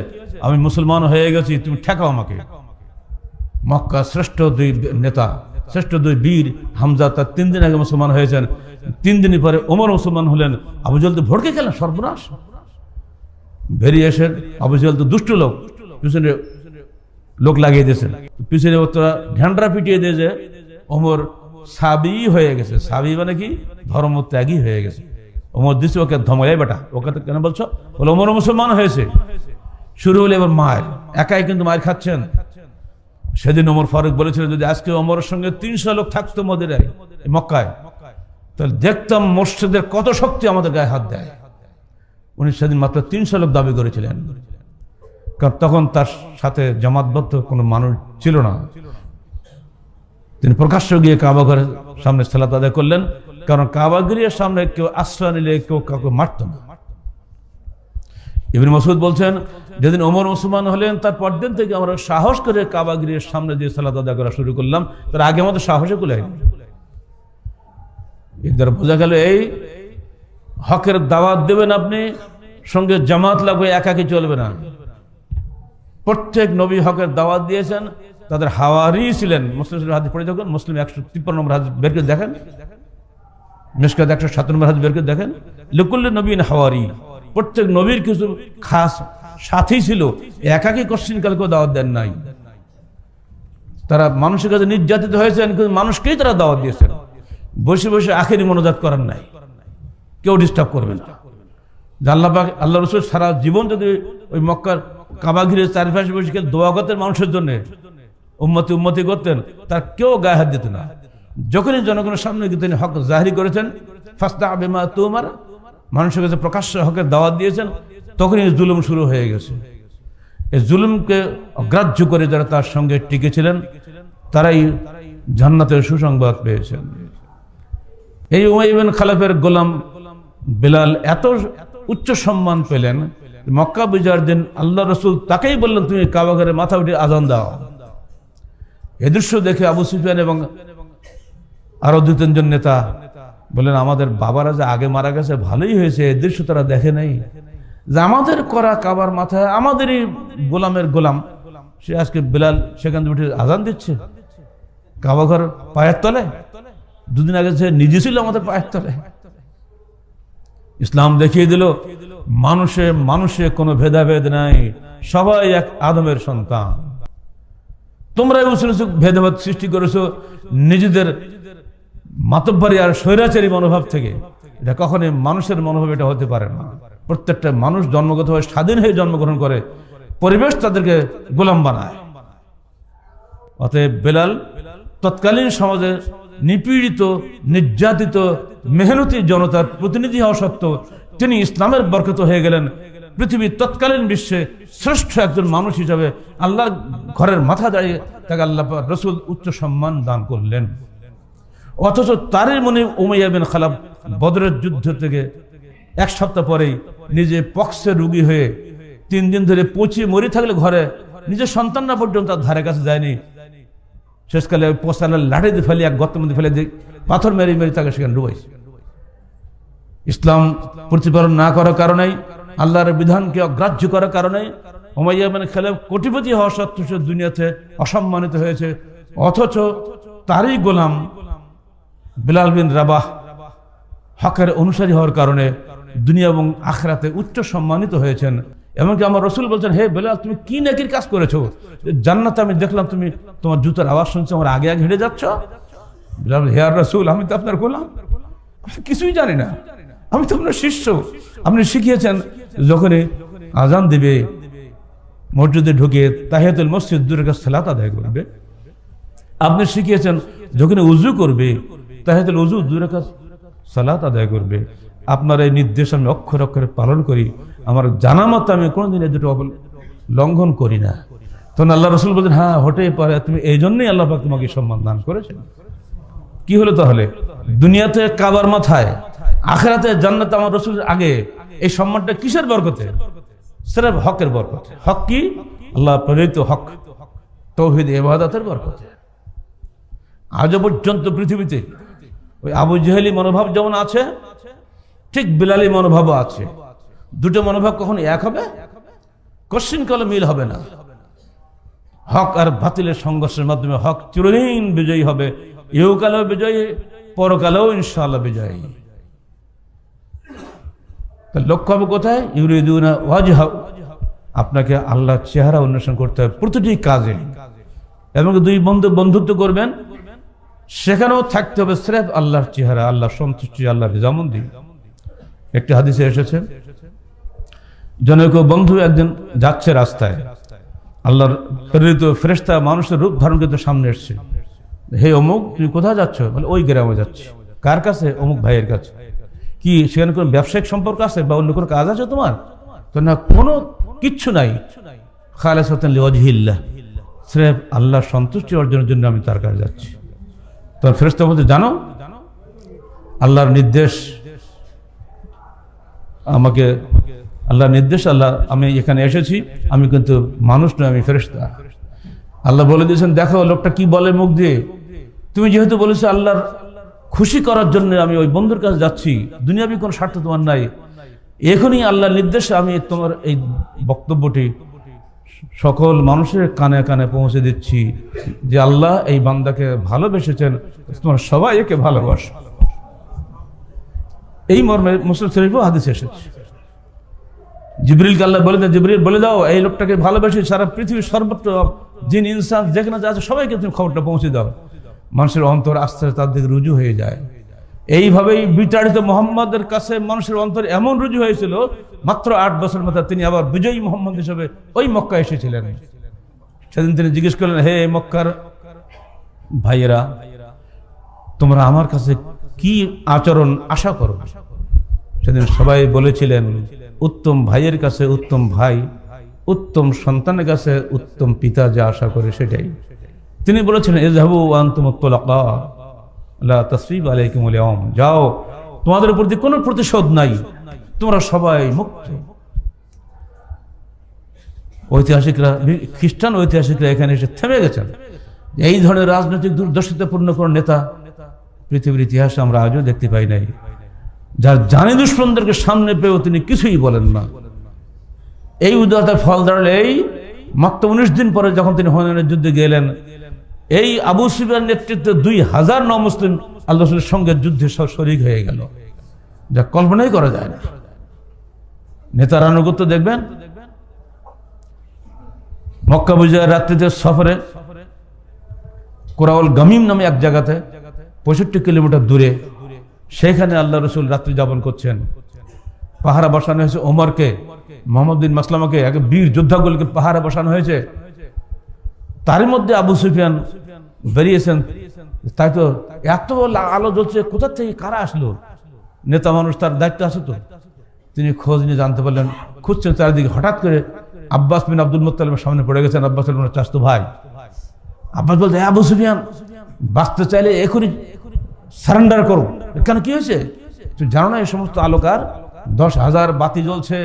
আমি মুসলমান হয়ে গেছি তুমি ঠেকাও আমাকে মক্কা শ্রেষ্ঠ দুই নেতা শ্রেষ্ঠ দুই বীর হামজা তার তিন দিন আগে মুসলমান হয়েছেন তিন দিন পরে ওমর মুসলমান হলেন আবু জল তো ভড়কে গেলেন সর্বনাশ বেরিয়ে এসে আবু জল তো দুষ্ট লোক লোক লাগিয়ে দিয়েছেন পিছনে ওরা ঢ্যান্ডা পিটিয়ে দিয়ে যে ওমর সাবি হয়ে গেছে সাবি মানে কি ধর্ম ত্যাগী হয়ে গেছে ওমর দিচ্ছে ওকে ধমাই বেটা ওকে তো কেন বলছো বলে ওমর মুসলমান হয়েছে শুরু হলে এবার মায়ের একাই কিন্তু মায়ের খাচ্ছেন সেদিন ওমর ফারুক বলেছিল যদি আজকে ওমরের সঙ্গে তিনশো লোক থাকতো মদিরায় মক্কায় তাহলে দেখতাম মসজিদের কত শক্তি আমাদের গায়ে হাত দেয় উনি সেদিন মাত্র তিনশো লোক দাবি করেছিলেন কারণ তখন তার সাথে জামাতবদ্ধ কোনো মানুষ ছিল না তিনি প্রকাশ্য গিয়ে কাবাঘরের সামনে স্থলাত আদায় করলেন কারণ কাবাগিরির সামনে কেউ আশ্রয় নিলে কেউ কাউকে মারত না ইবিন মসুদ বলছেন যেদিন ওমর মুসলমান হলেন তার পরদিন থেকে আমরা সাহস করে কাবাগিরির সামনে যে সালাত আদায় করা শুরু করলাম তার আগে আমাদের সাহসে কুলে এর বোঝা গেল এই হকের দাওয়াত দেবেন আপনি সঙ্গে জামাত লাগবে একাকে চলবে না প্রত্যেক নবী হকের দাওয়াত দিয়েছেন তাদের হাওয়ারি ছিলেন মুসলিম হাজি পড়ে দেখুন মুসলিম একশো তিপ্পান্ন নম্বর হাজি বের করে দেখেন মিসকাত একশো সাত নম্বর হাজি বের করে দেখেন লিকুল্লি নবীন হাওয়ারি প্রত্যেক নবীর কিছু খাস সাথী ছিল একাকি কশ্চিন কালকেও দাওয়াত দেন নাই তারা মানুষের কাছে নির্যাতিত হয়েছেন কিন্তু মানুষকেই তারা দাওয়াত দিয়েছেন বসে বসে আখেরি মনোজাত করার নাই কেউ ডিস্টার্ব করবে না আল্লাহ আল্লাহ রসুল সারা জীবন যদি ওই মক্কার কাবা ঘিরে চারিপাশে বসে দোয়া করতেন মানুষের জন্য উম্মতি উম্মতি করতেন তার কেউ গায়ে হাত দিত না যখনই জনগণের সামনে তিনি হক জাহিরি করেছেন ফাস্তা আবেমা তোমার মানুষের কাছে প্রকাশ্য হকের দাওয়াত দিয়েছেন তখনই জুলুম শুরু হয়ে গেছে এই জুলুমকে অগ্রাহ্য করে যারা তার সঙ্গে টিকেছিলেন তারাই জান্নাতের সুসংবাদ পেয়েছেন এই উমাইবেন খালেফের গোলাম বিলাল এত উচ্চ সম্মান পেলেন মক্কা বিজয়ের দিন আল্লাহ রসুল তাকেই বললেন তুমি কাবাঘরে মাথা উঠে আজান দাও এ দৃশ্য দেখে আবু সুফিয়ান এবং আরো দু তিনজন নেতা বলেন আমাদের বাবারা যে আগে মারা গেছে ভালোই হয়েছে এ দৃশ্য তারা দেখে নাই যে আমাদের করা কাবার মাথায় আমাদেরই গোলামের গোলাম সে আজকে বিলাল সেখান থেকে উঠে আজান দিচ্ছে কাবাঘর পায়ের তলে দুদিন আগে সে নিজে ছিল আমাদের পায়ের তলে ইসলাম দেখিয়ে দিল মানুষে মানুষে কোনো ভেদাভেদ নাই সবাই এক আদমের সন্তান তোমরা ভেদাভেদ সৃষ্টি করেছো নিজেদের মাতব্বারি আর স্বৈরাচারী মনোভাব থেকে এটা কখনই মানুষের মনোভাব এটা হতে পারে না প্রত্যেকটা মানুষ জন্মগত হয়ে স্বাধীন হয়ে জন্মগ্রহণ করে পরিবেশ তাদেরকে গোলাম বানায় অতএব বেলাল তৎকালীন সমাজে নিপীড়িত নির্যাতিত মেহনতি জনতার প্রতিনিধি হওয়া সত্ত্বেও তিনি ইসলামের বরকত হয়ে গেলেন পৃথিবীর তৎকালীন বিশ্বে শ্রেষ্ঠ একজন মানুষ হিসাবে আল্লাহ ঘরের মাথা দাঁড়িয়ে তাকে আল্লাহ রসুল উচ্চ সম্মান দান করলেন অথচ তারই মনে উমাইয়া বিন খালাব বদরের যুদ্ধ থেকে এক সপ্তাহ পরেই নিজে পক্সে রুগী হয়ে তিন দিন ধরে পচিয়ে মরি থাকলে ঘরে নিজের সন্তানরা পর্যন্ত তার ধারে কাছে যায়নি শেষকালে পোসালের পোস্তালের লাঠি দিয়ে ফেলি এক গর্তের মধ্যে ফেলে দিই পাথর মেরে মেরে তাকে সেখানে ডুবাইছে ইসলাম প্রতিপালন না করার কারণে আল্লাহর বিধানকে অগ্রাহ্য করার কারণে ওমাইয়া মানে খেলে কোটিপতি হওয়া সত্ত্বেও সে দুনিয়াতে অসম্মানিত হয়েছে অথচ তারই গোলাম বিলাল বিন রাবাহ হকের অনুসারী হওয়ার কারণে দুনিয়া এবং আখরাতে উচ্চ সম্মানিত হয়েছেন এমনকি আমার রসুল বলছেন হে বেলাল তুমি কি নাকির কাজ করেছো জান্নাতে আমি দেখলাম তুমি তোমার জুতার আওয়াজ শুনছো আমার আগে আগে হেঁটে যাচ্ছ বিলাল হে আর রসুল আমি তো আপনার গোলাম কিছুই জানি না আমি তো আপনার শিষ্য আপনি শিখিয়েছেন যখন আজান দেবে মসজিদে ঢুকে তাহিয়াতুল মসজিদ দূরে কাছে সালাত আদায় করবে আপনি শিখিয়েছেন যখন উজু করবে তাহিয়াতুল উজু দূরে কাছে সালাত আদায় করবে আপনার এই নির্দেশ আমি অক্ষর অক্ষরে পালন করি আমার জানা মতো আমি কোনোদিন এই দুটো লঙ্ঘন করি না তখন আল্লাহ রসুল বলছেন হ্যাঁ হটেই পারে তুমি এই জন্যই আল্লাহ তোমাকে সম্মান দান করেছেন কি হলো তাহলে দুনিয়াতে কাবার মাথায় আখেরাতে জান্নাত আমার রসুল আগে এই সম্মানটা কিসের বরকতে সেরেফ হকের বরকতে হক কি আল্লাহ প্রেরিত হক তৌহিদ এবাদাতের বরকতে আজও পর্যন্ত পৃথিবীতে ওই আবু জেহেলি মনোভাব যেমন আছে ঠিক বিলালি মনোভাবও আছে দুটো মনোভাব কখন এক হবে কশ্চিন কালে মিল হবে না হক আর বাতিলের সংঘর্ষের মাধ্যমে হক চিরহীন বিজয়ী হবে ইহকালেও বিজয়ী পরকালেও ইনশাআল্লাহ বিজয়ী লক্ষ্য হবে কোথায় ইউরিদুনা ওয়াজহ আপনাকে আল্লাহর চেহারা অন্বেষণ করতে হবে প্রতিটি কাজে এবং দুই বন্ধু বন্ধুত্ব করবেন সেখানেও থাকতে হবে স্রেফ আল্লাহর চেহারা আল্লাহ সন্তুষ্টি আল্লাহ রিজামন্দি একটি হাদিসে এসেছে জনৈক বন্ধু একদিন যাচ্ছে রাস্তায় আল্লাহর প্রেরিত ফ্রেস্তা মানুষের রূপ ধারণ কিন্তু সামনে এসছে হে অমুক তুমি কোথায় যাচ্ছ বলে ওই গ্রামে যাচ্ছি কার কাছে অমুক ভাইয়ের কাছে কি সেখানে কোনো ব্যবসায়িক সম্পর্ক আছে বা অন্য কোনো কাজ আছে তোমার তো না কোনো কিচ্ছু নাই খালেস অজহিল্লা স্রেফ আল্লাহ সন্তুষ্টি অর্জনের জন্য আমি তার কাছে যাচ্ছি তোর ফেরস্তা বলতে জানো আল্লাহর নির্দেশ আমাকে আল্লাহর নির্দেশ আল্লাহ আমি এখানে এসেছি আমি কিন্তু মানুষ নয় আমি ফেরস্তা আল্লাহ বলে দিয়েছেন দেখো লোকটা কি বলে মুখ দিয়ে তুমি যেহেতু বলেছো আল্লাহর খুশি করার জন্য আমি ওই বন্ধুর কাছে যাচ্ছি দুনিয়াবি কোনো স্বার্থ তোমার নাই এখনই আল্লাহর নির্দেশে আমি তোমার এই বক্তব্যটি সকল মানুষের কানে কানে পৌঁছে দিচ্ছি যে আল্লাহ এই বান্দাকে ভালোবেসেছেন তোমার সবাই একে ভালোবাস এই মর্মে মুসলিম শরীফ হাদিস এসেছে জিবরিলকে আল্লাহ বলে দেন জিবরিল বলে দাও এই লোকটাকে ভালোবেসে সারা পৃথিবীর সর্বত্র জিন ইনসান যেখানে আছে সবাইকে তুমি খবরটা পৌঁছে দাও মানুষের অন্তর আস্তে আস্তে তার দিকে রুজু হয়ে যায় এইভাবেই বিতাড়িত মোহাম্মদের কাছে মানুষের অন্তর এমন রুজু হয়েছিল মাত্র আট বছর মতো তিনি আবার বিজয়ী মোহাম্মদ হিসেবে ওই মক্কা এসেছিলেন সেদিন তিনি জিজ্ঞেস করলেন হে মক্কার ভাইয়েরা তোমরা আমার কাছে কি আচরণ আশা করো সেদিন সবাই বলেছিলেন উত্তম ভাইয়ের কাছে উত্তম ভাই উত্তম সন্তানের কাছে উত্তম পিতা যা আশা করে সেটাই তিনি বলেছেন এজাহু আন্তমত্তলাকা আল্লাহ যাও তোমাদের প্রতি কোনো প্রতিশোধ নাই তোমরা সবাই মুক্ত ঐতিহাসিকরা খ্রিস্টান ঐতিহাসিকরা এখানে এসে থেমে গেছেন এই ধরনের রাজনৈতিক দুর্দর্শিতাপূর্ণ কোন নেতা পৃথিবীর ইতিহাসে আমরা আজও দেখতে পাই নাই যার জানি দুষ্পন্দরকে সামনে পেয়েও তিনি কিছুই বলেন না এই উদারতার ফল দাঁড়ালে এই মাত্র উনিশ দিন পরে যখন তিনি হননের যুদ্ধে গেলেন এই আবু সুফিয়ার নেতৃত্বে দুই হাজার ন মুসলিম আল্লাহ রসুলের সঙ্গে যুদ্ধে সব শরিক হয়ে গেল যা কল্পনাই করা যায় না নেতার আনুগত্য দেখবেন মক্কা বিজয়ের রাত্রিতে সফরে কোরাউল গামিম নামে এক জায়গাতে পঁয়ষট্টি কিলোমিটার দূরে সেইখানে আল্লাহ রসুল রাত্রি যাপন করছেন পাহারা বসানো হয়েছে ওমরকে মোহাম্মদ বিন মাসলামাকে এক বীর যোদ্ধাগুলিকে পাহারা বসানো হয়েছে তারই মধ্যে আবু সুফিয়ান বেরিয়েছেন তাই তো এত আলো জ্বলছে কোথার থেকে কারা আসলো নেতা মানুষ তার দায়িত্ব আছে তো তিনি খোঁজ নিয়ে জানতে পারলেন খুঁজছেন চারিদিকে হঠাৎ করে আব্বাস বিন আব্দুল মোত্তালিমের সামনে পড়ে গেছেন আব্বাস চাষতো ভাই আব্বাস বলতে আবু সুফিয়ান বাঁচতে চাইলে এখনই সারেন্ডার করো কেন কি হয়েছে তুমি জানো না এই সমস্ত আলোকার দশ হাজার বাতি জ্বলছে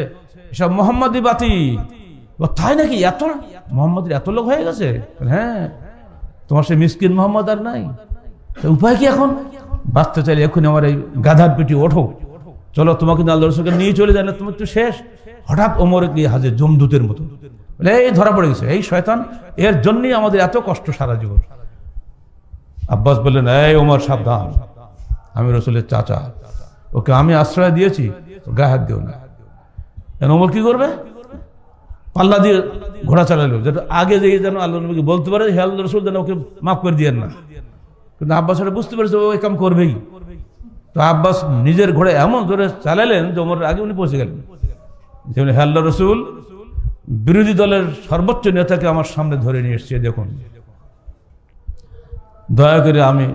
সব মোহাম্মদী বাতি তাই নাকি এত মোহাম্মদের এত লোক হয়ে গেছে হ্যাঁ তোমার সে মিসকিন মোহাম্মদ আর নাই উপায় কি এখন বাঁচতে চাইলে এখন আমার এই গাধার পিটি ওঠো চলো তোমাকে আল্লাহ রসুলকে নিয়ে চলে যায় না তুমি তো শেষ হঠাৎ ওমরে গিয়ে হাজির জমদুতের মতো এই ধরা পড়ে গেছে এই শয়তান এর জন্যই আমাদের এত কষ্ট সারা জীবন আব্বাস বললেন এই ওমর সাবধান আমি রসুলের চাচা ওকে আমি আশ্রয় দিয়েছি গায়ে হাত দিও না ওমর কি করবে পাল্লা দিয়ে ঘোড়া চালালো যেটা আগে যে যেন আল্লাহ নবীকে বলতে পারে হে আল্লাহ রসুল যেন ওকে মাফ করে দিয়েন না কিন্তু আব্বাস ওটা বুঝতে পেরেছে ও কাম করবেই তো আব্বাস নিজের ঘোড়া এমন ধরে চালালেন যে ওমর আগে উনি পৌঁছে গেলেন যেমন হে আল্লাহ রসুল বিরোধী দলের সর্বোচ্চ নেতাকে আমার সামনে ধরে নিয়ে এসছে দেখুন দয়া করে আমি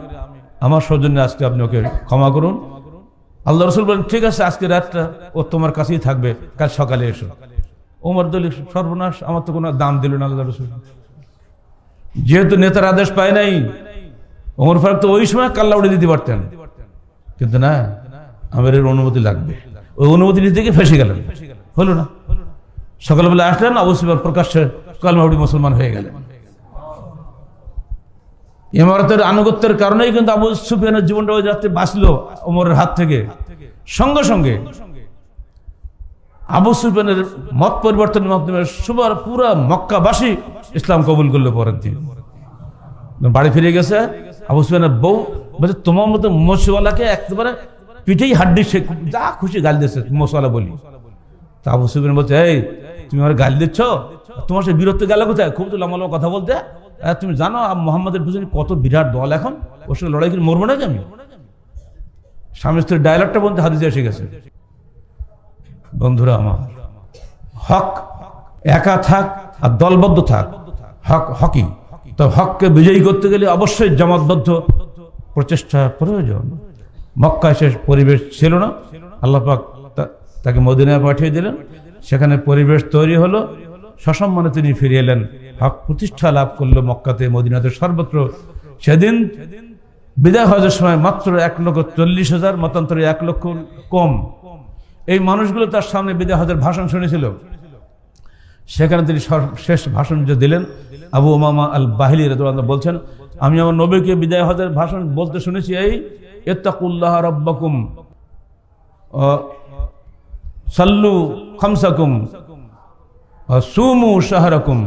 আমার সৌজন্যে আজকে আপনি ওকে ক্ষমা করুন আল্লাহ রসুল বলেন ঠিক আছে আজকে রাতটা ও তোমার কাছেই থাকবে কাল সকালে এসো উমর দলি সর্বনাশ আমার তো কোনো দাম দিল না আল্লাহ রসুল যেহেতু নেতার আদেশ পায় নাই উমর ফারুক তো ওই সময় কাল্লা উড়ে দিতে পারতেন কিন্তু না আমাদের অনুমতি লাগবে ওই অনুমতি নিতে গিয়ে ফেসে গেলেন হলো না সকালবেলা আসলেন অবশ্যই প্রকাশ্যে কালমাউড়ি মুসলমান হয়ে গেলেন ইমারতের আনুগত্যের কারণেই কিন্তু আবু সুফিয়ানের জীবনটা ওই রাত্রে বাঁচলো ওমরের হাত থেকে সঙ্গে সঙ্গে আবু সুফেনের মত পরিবর্তনের মাধ্যমে সবার পুরা মক্কাবাসী ইসলাম কবুল করলে পরের দিন বাড়ি ফিরে গেছে আবু সুফেনের বউ বলছে তোমার মতো মোসওয়ালাকে একেবারে পিঠেই হাড্ডি সে যা খুশি গাল দিয়েছে মোসওয়ালা বলি তা আবু সুফেন বলছে এই তুমি আমার গাল দিচ্ছ তোমার সে বীরত্ব গেল কোথায় খুব তো লম্বা লম্বা কথা বলতে তুমি জানো মোহাম্মদের পিছনে কত বিরাট দল এখন ওর সঙ্গে লড়াই করে মরবো নাকি আমি স্বামী স্ত্রীর ডায়লগটা বলতে হাদিসে এসে গেছে বন্ধুরা আমার হক একা থাক আর দলবদ্ধ থাক হক হকি তো হককে বিজয়ী করতে গেলে অবশ্যই জমাতবদ্ধ প্রচেষ্টা প্রয়োজন মক্কা সে পরিবেশ ছিল না আল্লাহ তাকে মদিনায় পাঠিয়ে দিলেন সেখানে পরিবেশ তৈরি হলো সসম্মানে তিনি ফিরে এলেন হক প্রতিষ্ঠা লাভ করলো মক্কাতে মদিনাতে সর্বত্র সেদিন বিদায় হজের সময় মাত্র এক লক্ষ চল্লিশ হাজার মতান্তরে এক লক্ষ কম এই মানুষগুলো তার সামনে বিদেহাতের ভাষণ শুনেছিল সেখানে তিনি শেষ ভাষণ যে দিলেন আবু ওমামা আল বাহিলি বলছেন আমি আমার নবীকে বিদায় হজের ভাষণ বলতে শুনেছি এই এত্তাকুল্লাহ রব্বাকুম সাল্লু খামসাকুম সুমু শাহরাকুম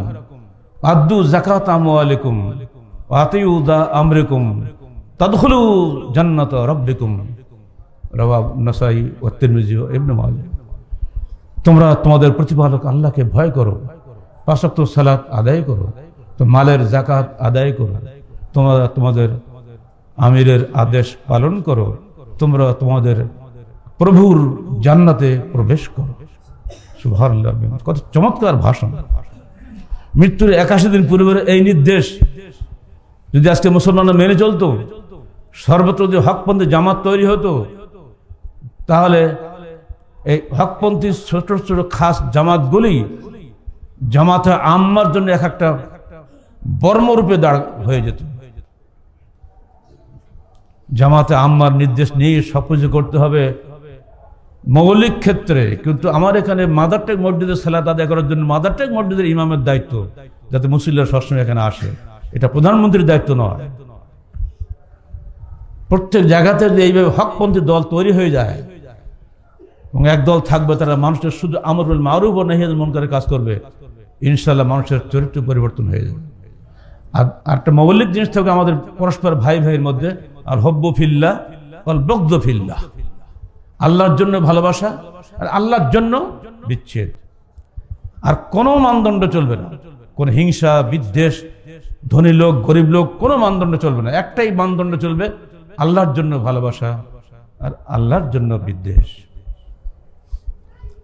আদু জাকাত আমালিকুম আতিউদা আমরিকুম তদখলু জান্নাত রব্বিকুম রবাব নাসাই ওয়াত্তিরমিজিও এমনি মাজে তোমরা তোমাদের প্রতিপালক আল্লাহকে ভয় করো পাশাক্ত সালাত আদায় করো তো মালের জাকাত আদায় করো তোমরা তোমাদের আমিরের আদেশ পালন করো তোমরা তোমাদের প্রভুর জান্নাতে প্রবেশ করো কত চমৎকার ভাষণ মৃত্যুর একাশি দিন পূর্বের এই নির্দেশ যদি আজকে মুসলমানরা মেনে চলতো সর্বত্র যে হকপন্থী জামাত তৈরি হতো তাহলে এই হকপন্থী ছোট ছোট খাস জামাতগুলি জামাতে আম্মার জন্য এক একটা বর্মরূপে দাঁড় হয়ে যেত জামাতে আম্মার নির্দেশ নিয়ে সব কিছু করতে হবে মৌলিক ক্ষেত্রে কিন্তু আমার এখানে মাদার টেক মসজিদের সেলাত আদায় করার জন্য মাদার টেক মসজিদের ইমামের দায়িত্ব যাতে মুসল্লিরা সবসময় এখানে আসে এটা প্রধানমন্ত্রীর দায়িত্ব নয় প্রত্যেক জায়গাতে যে এইভাবে হকপন্থী দল তৈরি হয়ে যায় এবং একদল থাকবে তারা মানুষের শুধু আমরুল মারুব ও মন করে কাজ করবে ইনশাল্লাহ মানুষের চরিত্র পরিবর্তন হয়ে যাবে আর একটা মৌলিক জিনিস থাকবে আমাদের পরস্পর ভাই ভাইয়ের মধ্যে আর হব্য ফিল্লা বগ্ধ ফিল্লা আল্লাহর জন্য ভালোবাসা আর আল্লাহর জন্য বিচ্ছেদ আর কোনো মানদণ্ড চলবে না কোনো হিংসা বিদ্বেষ ধনী লোক গরিব লোক কোনো মানদণ্ড চলবে না একটাই মানদণ্ড চলবে আল্লাহর জন্য ভালোবাসা আর আল্লাহর জন্য বিদ্বেষ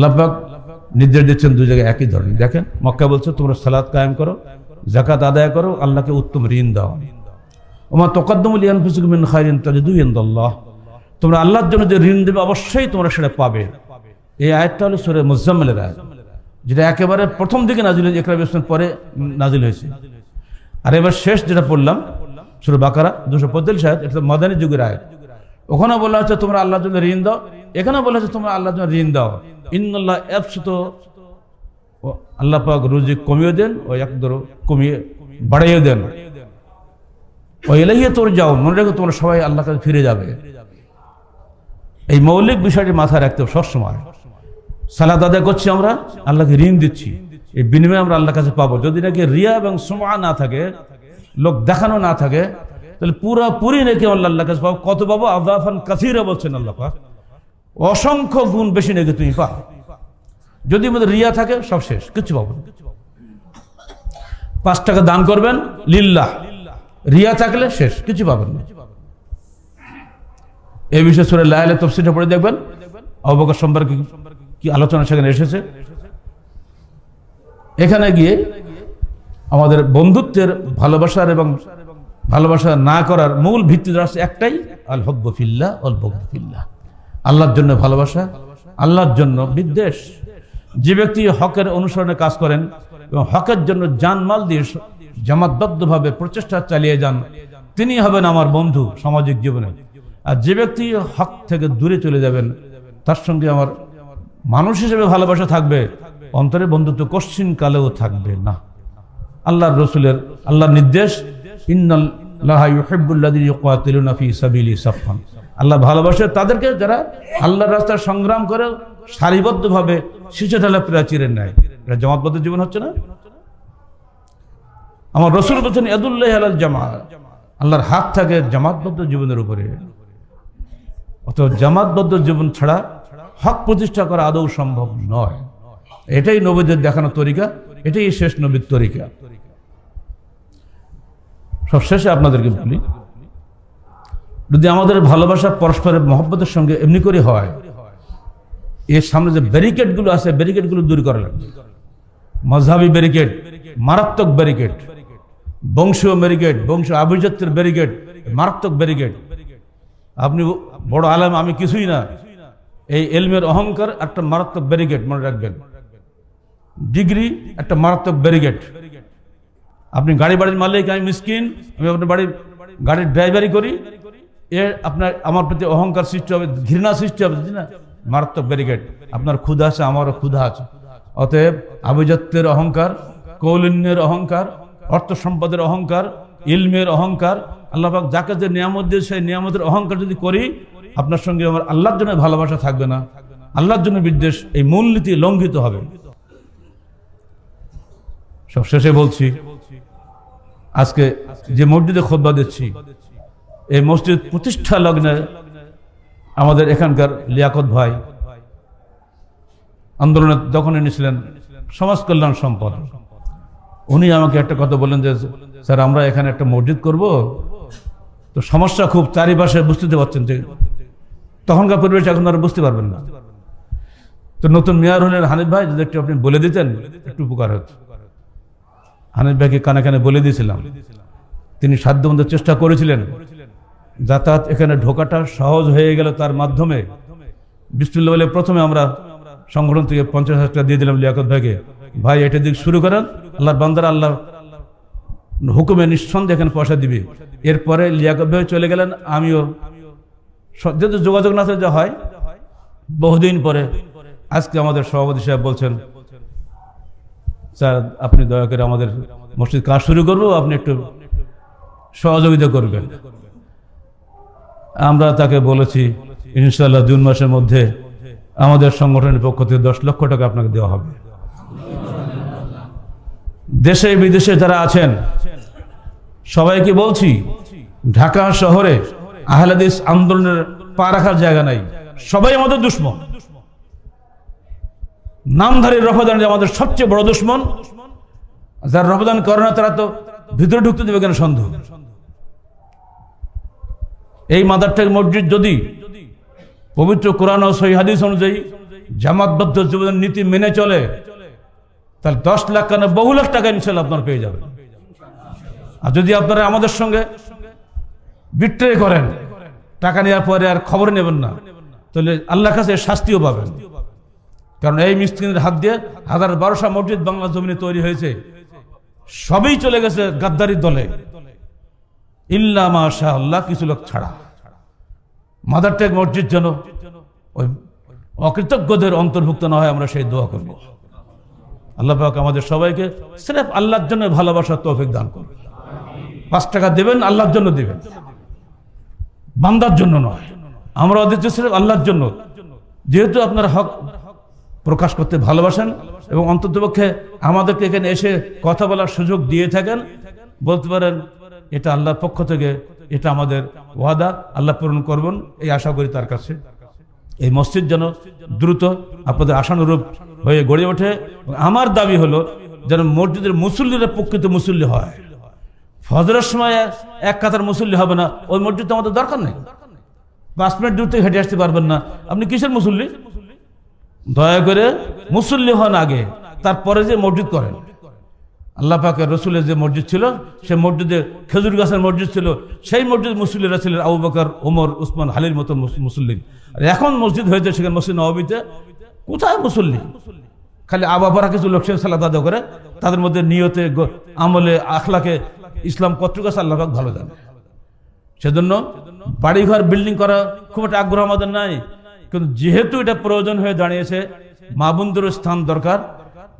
লাফাক নির্দেশ দিচ্ছেন দু জায়গায় একই ধরনের দেখেন মক্কা বলছে তোমরা সালাদ কায়েম করো জাকাত আদায় করো আল্লাহকে উত্তম ঋণ দাও ওমা তকদ্দমুল ইয়ানফুসুকমিন খায়রিন তাজিদু তোমরা আল্লাহর জন্য যে ঋণ দেবে অবশ্যই তোমরা সেটা পাবে এই আয়াতটা হলো সুরে মুজাম্মেলের আয়াত যেটা একেবারে প্রথম দিকে নাজিল হয়েছে একরা বিশ্বের পরে নাজিল হয়েছে আর এবার শেষ যেটা পড়লাম সুরে বাকারা দুশো পঁয়তাল্লিশ আয়াত এটা মাদানী যুগের আয়াত ওখানে বলা হচ্ছে তোমরা আল্লাহর জন্য ঋণ দাও এখানে বলা হচ্ছে তোমরা আল্লাহর জন্য ঋণ দাও ইন্নল্লাহ অ্যাপসুত আল্লাহ রুজি কমিয়ে দেন ও এক ধরো কমিয়ে বাড়িয়ে দেন ও এলাইয়ে তোর যাও মনে রেখো তোমরা সবাই আল্লাহ কাছে ফিরে যাবে এই মৌলিক বিষয়টি মাথায় রাখতে হবে সবসময় সালাদ আদায় করছি আমরা আল্লাহকে ঋণ দিচ্ছি এই বিনিময়ে আমরা আল্লাহর কাছে পাবো যদি নাকি রিয়া এবং সোমা না থাকে লোক দেখানো না থাকে তাহলে পুরি নাকি আল্লাহ আল্লাহ কাছে পাবো কত পাবো আফদাফান কাছিরা বলছেন আল্লাহ পাক অসংখ্য গুণ বেশি নেগে তুমি পা যদি আমাদের রিয়া থাকে সব শেষ কিচ্ছু পাবো পাঁচ টাকা দান করবেন লিল্লা রিয়া থাকলে শেষ কিছু পাবেন না এ বিষয়ে সুরে লাইলে তফসিটা পড়ে দেখবেন অবকাশ সম্পর্কে কি আলোচনা সেখানে এসেছে এখানে গিয়ে আমাদের বন্ধুত্বের ভালোবাসার এবং ভালোবাসা না করার মূল ভিত্তি রাষ্ট্র একটাই আল হব্বফিল্লা অল্প ফিল্লা আল্লাহর জন্য ভালোবাসা আল্লাহর জন্য বিদ্বেষ যে ব্যক্তি হকের অনুসরণে কাজ করেন এবং হকের জন্য জানমাল দিয়ে জামাতবদ্ধভাবে প্রচেষ্টা চালিয়ে যান তিনি হবেন আমার বন্ধু সামাজিক জীবনে আর যে ব্যক্তি হক থেকে দূরে চলে যাবেন তার সঙ্গে আমার মানুষ হিসেবে ভালোবাসা থাকবে অন্তরে বন্ধুত্ব কশ্চিন কালেও থাকবে না আল্লাহর রসুলের আল্লাহর নির্দেশ ইন্নাল লাহা ইউহিবুল্লাহ ইউকাতিলুনা ফি সাবিলি সাফফান আল্লাহ ভালোবাসে তাদেরকে যারা আল্লাহর রাস্তায় সংগ্রাম করে সারিবদ্ধভাবে ভাবে ঢালা প্রাচীরের ন্যায় এটা জামাতবদ্ধ জীবন হচ্ছে না আমার রসুল বলছেন এদুল্লাহ আল্লাহ জামা আল্লাহর হাত থাকে জামাতবদ্ধ জীবনের উপরে অত জামাতবদ্ধ জীবন ছাড়া হক প্রতিষ্ঠা করা আদৌ সম্ভব নয় এটাই নবীদের দেখানো তরিকা এটাই শেষ নবীর তরিকা সব শেষে আপনাদেরকে বলি যদি আমাদের ভালোবাসা পরস্পরের মহব্বতের সঙ্গে এমনি করে হয় এর সামনে যে ব্যারিকেডগুলো আছে ব্যারিকেডগুলো দূর করা লাগবে মজহাবি ব্যারিকেড মারাত্মক ব্যারিকেড বংশীয় ব্যারিকেড বংশ আভিজাত্যের ব্যারিকেড মারাত্মক ব্যারিকেড আপনি বড় আলাম আমি কিছুই না এই এলমের অহংকার একটা মারাত্মক ব্যারিকেড মনে রাখবেন ডিগ্রি একটা মারাত্মক ব্যারিকেড আপনি গাড়ি বাড়ির মালিক আমি মিসকিন আমি আপনার বাড়ির গাড়ির ড্রাইভারি করি এ আপনার আমার প্রতি অহংকার সৃষ্টি হবে ঘৃণা সৃষ্টি হবে না মারাত্মক ব্যারিকেড আপনার ক্ষুধা আছে আমারও ক্ষুধা আছে অতএব আভিজাত্যের অহংকার কৌলিন্যের অহংকার অর্থ সম্পদের অহংকার ইলমের অহংকার আল্লাহাক যাকে যে নিয়ামত দিয়ে সেই নিয়ামতের অহংকার যদি করি আপনার সঙ্গে আমার আল্লাহর জন্য ভালোবাসা থাকবে না আল্লাহর জন্য বিদ্বেষ এই মূলনীতি লঙ্ঘিত হবে সব শেষে বলছি আজকে যে মসজিদে খোদবা দিচ্ছি এই মসজিদ প্রতিষ্ঠা লগ্নে আমাদের এখানকার লিয়াকত ভাই আন্দোলনে যখন এনেছিলেন সমাজ কল্যাণ সম্পদ উনি আমাকে একটা কথা বলেন যে স্যার আমরা এখানে একটা মসজিদ করব তো সমস্যা খুব চারিপাশে বুঝতে পারছেন যে তখনকার পরিবেশ এখন আর বুঝতে পারবেন না তো নতুন মেয়র হলেন হানিফ ভাই যদি একটু আপনি বলে দিতেন একটু উপকার হতো হানিফ ভাইকে কানে কানে বলে দিয়েছিলাম তিনি সাধ্যমতো চেষ্টা করেছিলেন যাতায়াত এখানে ঢোকাটা সহজ হয়ে গেল তার মাধ্যমে বিসমিল্লা বলে প্রথমে আমরা সংগঠন থেকে পঞ্চাশ হাজার টাকা দিয়ে দিলাম লিয়াকত ভাইকে ভাই এটা দিক শুরু করেন আল্লাহর বান্দারা আল্লাহ হুকুমে নিঃসন্দেহে এখানে পয়সা দিবে এরপরে লিয়াকত ভাই চলে গেলেন আমিও যেহেতু যোগাযোগ না যা হয় বহুদিন পরে আজকে আমাদের সভাপতি সাহেব বলছেন স্যার আপনি দয়া করে আমাদের মসজিদ কাজ শুরু করবো আপনি একটু সহযোগিতা করবেন আমরা তাকে বলেছি ইনশাল্লাহ জুন মাসের মধ্যে আমাদের সংগঠনের পক্ষ থেকে দশ লক্ষ টাকা আপনাকে দেওয়া হবে দেশে বিদেশে যারা আছেন সবাইকে বলছি ঢাকা শহরে আহলাদিস আন্দোলনের পা রাখার জায়গা নাই সবাই আমাদের দুশ্মন নামধারী রফাদান আমাদের সবচেয়ে বড় দুশ্মন যারা রফাদান করে না তারা তো ভিতরে ঢুকতে দেবে কেন সন্দেহ এই মাদারটেক মসজিদ যদি পবিত্র কোরআন ও সহি হাদিস অনুযায়ী জামাতবদ্ধ জীবনের নীতি মেনে চলে তাহলে দশ লাখ কেন বহু লাখ টাকা ইনশাল আপনার পেয়ে যাবে আর যদি আপনারা আমাদের সঙ্গে বিট্রে করেন টাকা নেওয়ার পরে আর খবর নেবেন না তাহলে আল্লাহ কাছে শাস্তিও পাবেন কারণ এই মিসকিনের হাত দিয়ে হাজার বারোশা মসজিদ বাংলা জমিনে তৈরি হয়েছে সবই চলে গেছে গাদ্দারির দলে ইল্লা মাশা আল্লাহ কিছু লোক ছাড়া মাদার টেক মসজিদ যেন ওই অকৃতজ্ঞদের অন্তর্ভুক্ত না হয় আমরা সেই দোয়া করব আল্লাহ পাক আমাদের সবাইকে স্রেফ আল্লাহর জন্য ভালোবাসার তৌফিক দান করবে পাঁচ টাকা দেবেন আল্লাহর জন্য দেবেন বান্দার জন্য নয় আমরা অধীর্য স্রেফ আল্লাহর জন্য যেহেতু আপনার হক প্রকাশ করতে ভালোবাসেন এবং অন্ততপক্ষে আমাদেরকে এখানে এসে কথা বলার সুযোগ দিয়ে থাকেন বলতে পারেন এটা আল্লাহর পক্ষ থেকে এটা আমাদের ওয়াদা আল্লাহ পূরণ করবেন এই আশা করি তার কাছে এই মসজিদ যেন দ্রুত আপনাদের আশানুরূপ হয়ে গড়ে ওঠে আমার দাবি হলো যেন মসজিদের মুসল্লিরা প্রকৃত মুসল্লি হয় ফজরের সময় এক কাতার মুসল্লি হবে না ওই মসজিদ তো আমাদের দরকার নেই পাঁচ মিনিট দূর থেকে হেঁটে আসতে পারবেন না আপনি কিসের মুসল্লি দয়া করে মুসল্লি হন আগে তারপরে যে মসজিদ করেন আল্লাপাকের রসুলের যে মসজিদ ছিল সে মসজিদে খেজুর গাছের মসজিদ ছিল সেই মসজিদ মুসল্লিরা ছিলেন আবু বাকর ওমর উসমান হালির মতো মুসল্লিম আর এখন মসজিদ হয়েছে সেখানে মসজিদ নবীতে কোথায় মুসল্লি খালি আবাবারা কিছু লোক সালাদ আদা করে তাদের মধ্যে নিয়তে আমলে আখলাকে ইসলাম কতটুকু আছে আল্লাহ ভালো জানে সেজন্য বাড়িঘর বিল্ডিং করা খুব একটা আগ্রহ আমাদের নাই কিন্তু যেহেতু এটা প্রয়োজন হয়ে দাঁড়িয়েছে মা স্থান দরকার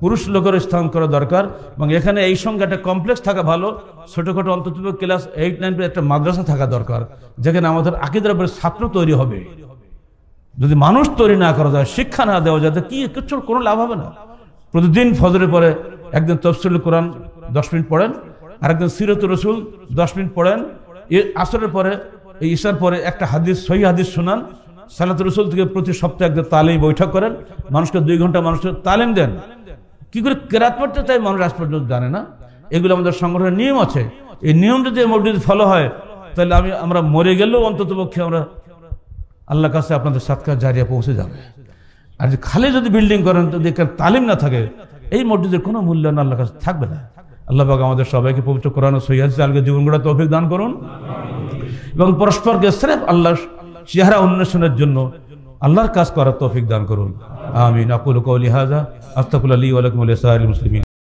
পুরুষ লোকের স্থান করা দরকার এবং এখানে এই সঙ্গে একটা কমপ্লেক্স থাকা ভালো ছোটোখাটো অন্তত ক্লাস এইট নাইন একটা মাদ্রাসা থাকা দরকার যেখানে আমাদের আকিদার ছাত্র তৈরি হবে যদি মানুষ তৈরি না করা যায় শিক্ষা না দেওয়া যায় কি কিছু কোনো লাভ হবে না প্রতিদিন ফজরের পরে একদিন তফসিল কোরআন দশ মিনিট পড়েন আরেকদিন সিরত রসুল দশ মিনিট পড়েন আসরের পরে এই ঈশার পরে একটা হাদিস সহি হাদিস শোনান সালাত রসুল থেকে প্রতি সপ্তাহে একদিন তালিম বৈঠক করেন মানুষকে দুই ঘন্টা মানুষকে তালিম দেন কি করে কেরাত পড়তে তাই মানুষ আজ পর্যন্ত জানে না এগুলো আমাদের সংগঠনের নিয়ম আছে এই নিয়ম যদি মসজিদ ফলো হয় তাহলে আমি আমরা মরে গেলেও অন্তত পক্ষে আমরা আল্লাহ কাছে আপনাদের সাতকার জারিয়া পৌঁছে যাবে আর যে খালি যদি বিল্ডিং করেন তো দেখেন তালিম না থাকে এই মসজিদের কোনো মূল্য না আল্লাহ কাছে থাকবে না আল্লাহ পাক আমাদের সবাইকে পবিত্র করানো সৈয়াদ আলকে জীবন গড়া তৌফিক দান করুন এবং পরস্পরকে স্রেফ আল্লাহ চেহারা অন্বেষণের জন্য আল্লাহর কাজ করার তৌফিক দান করুন আমিন আকুল কৌলি হাজা আস্তাকুল্লাহ আলী আলকুম আলিয়া মুসলিম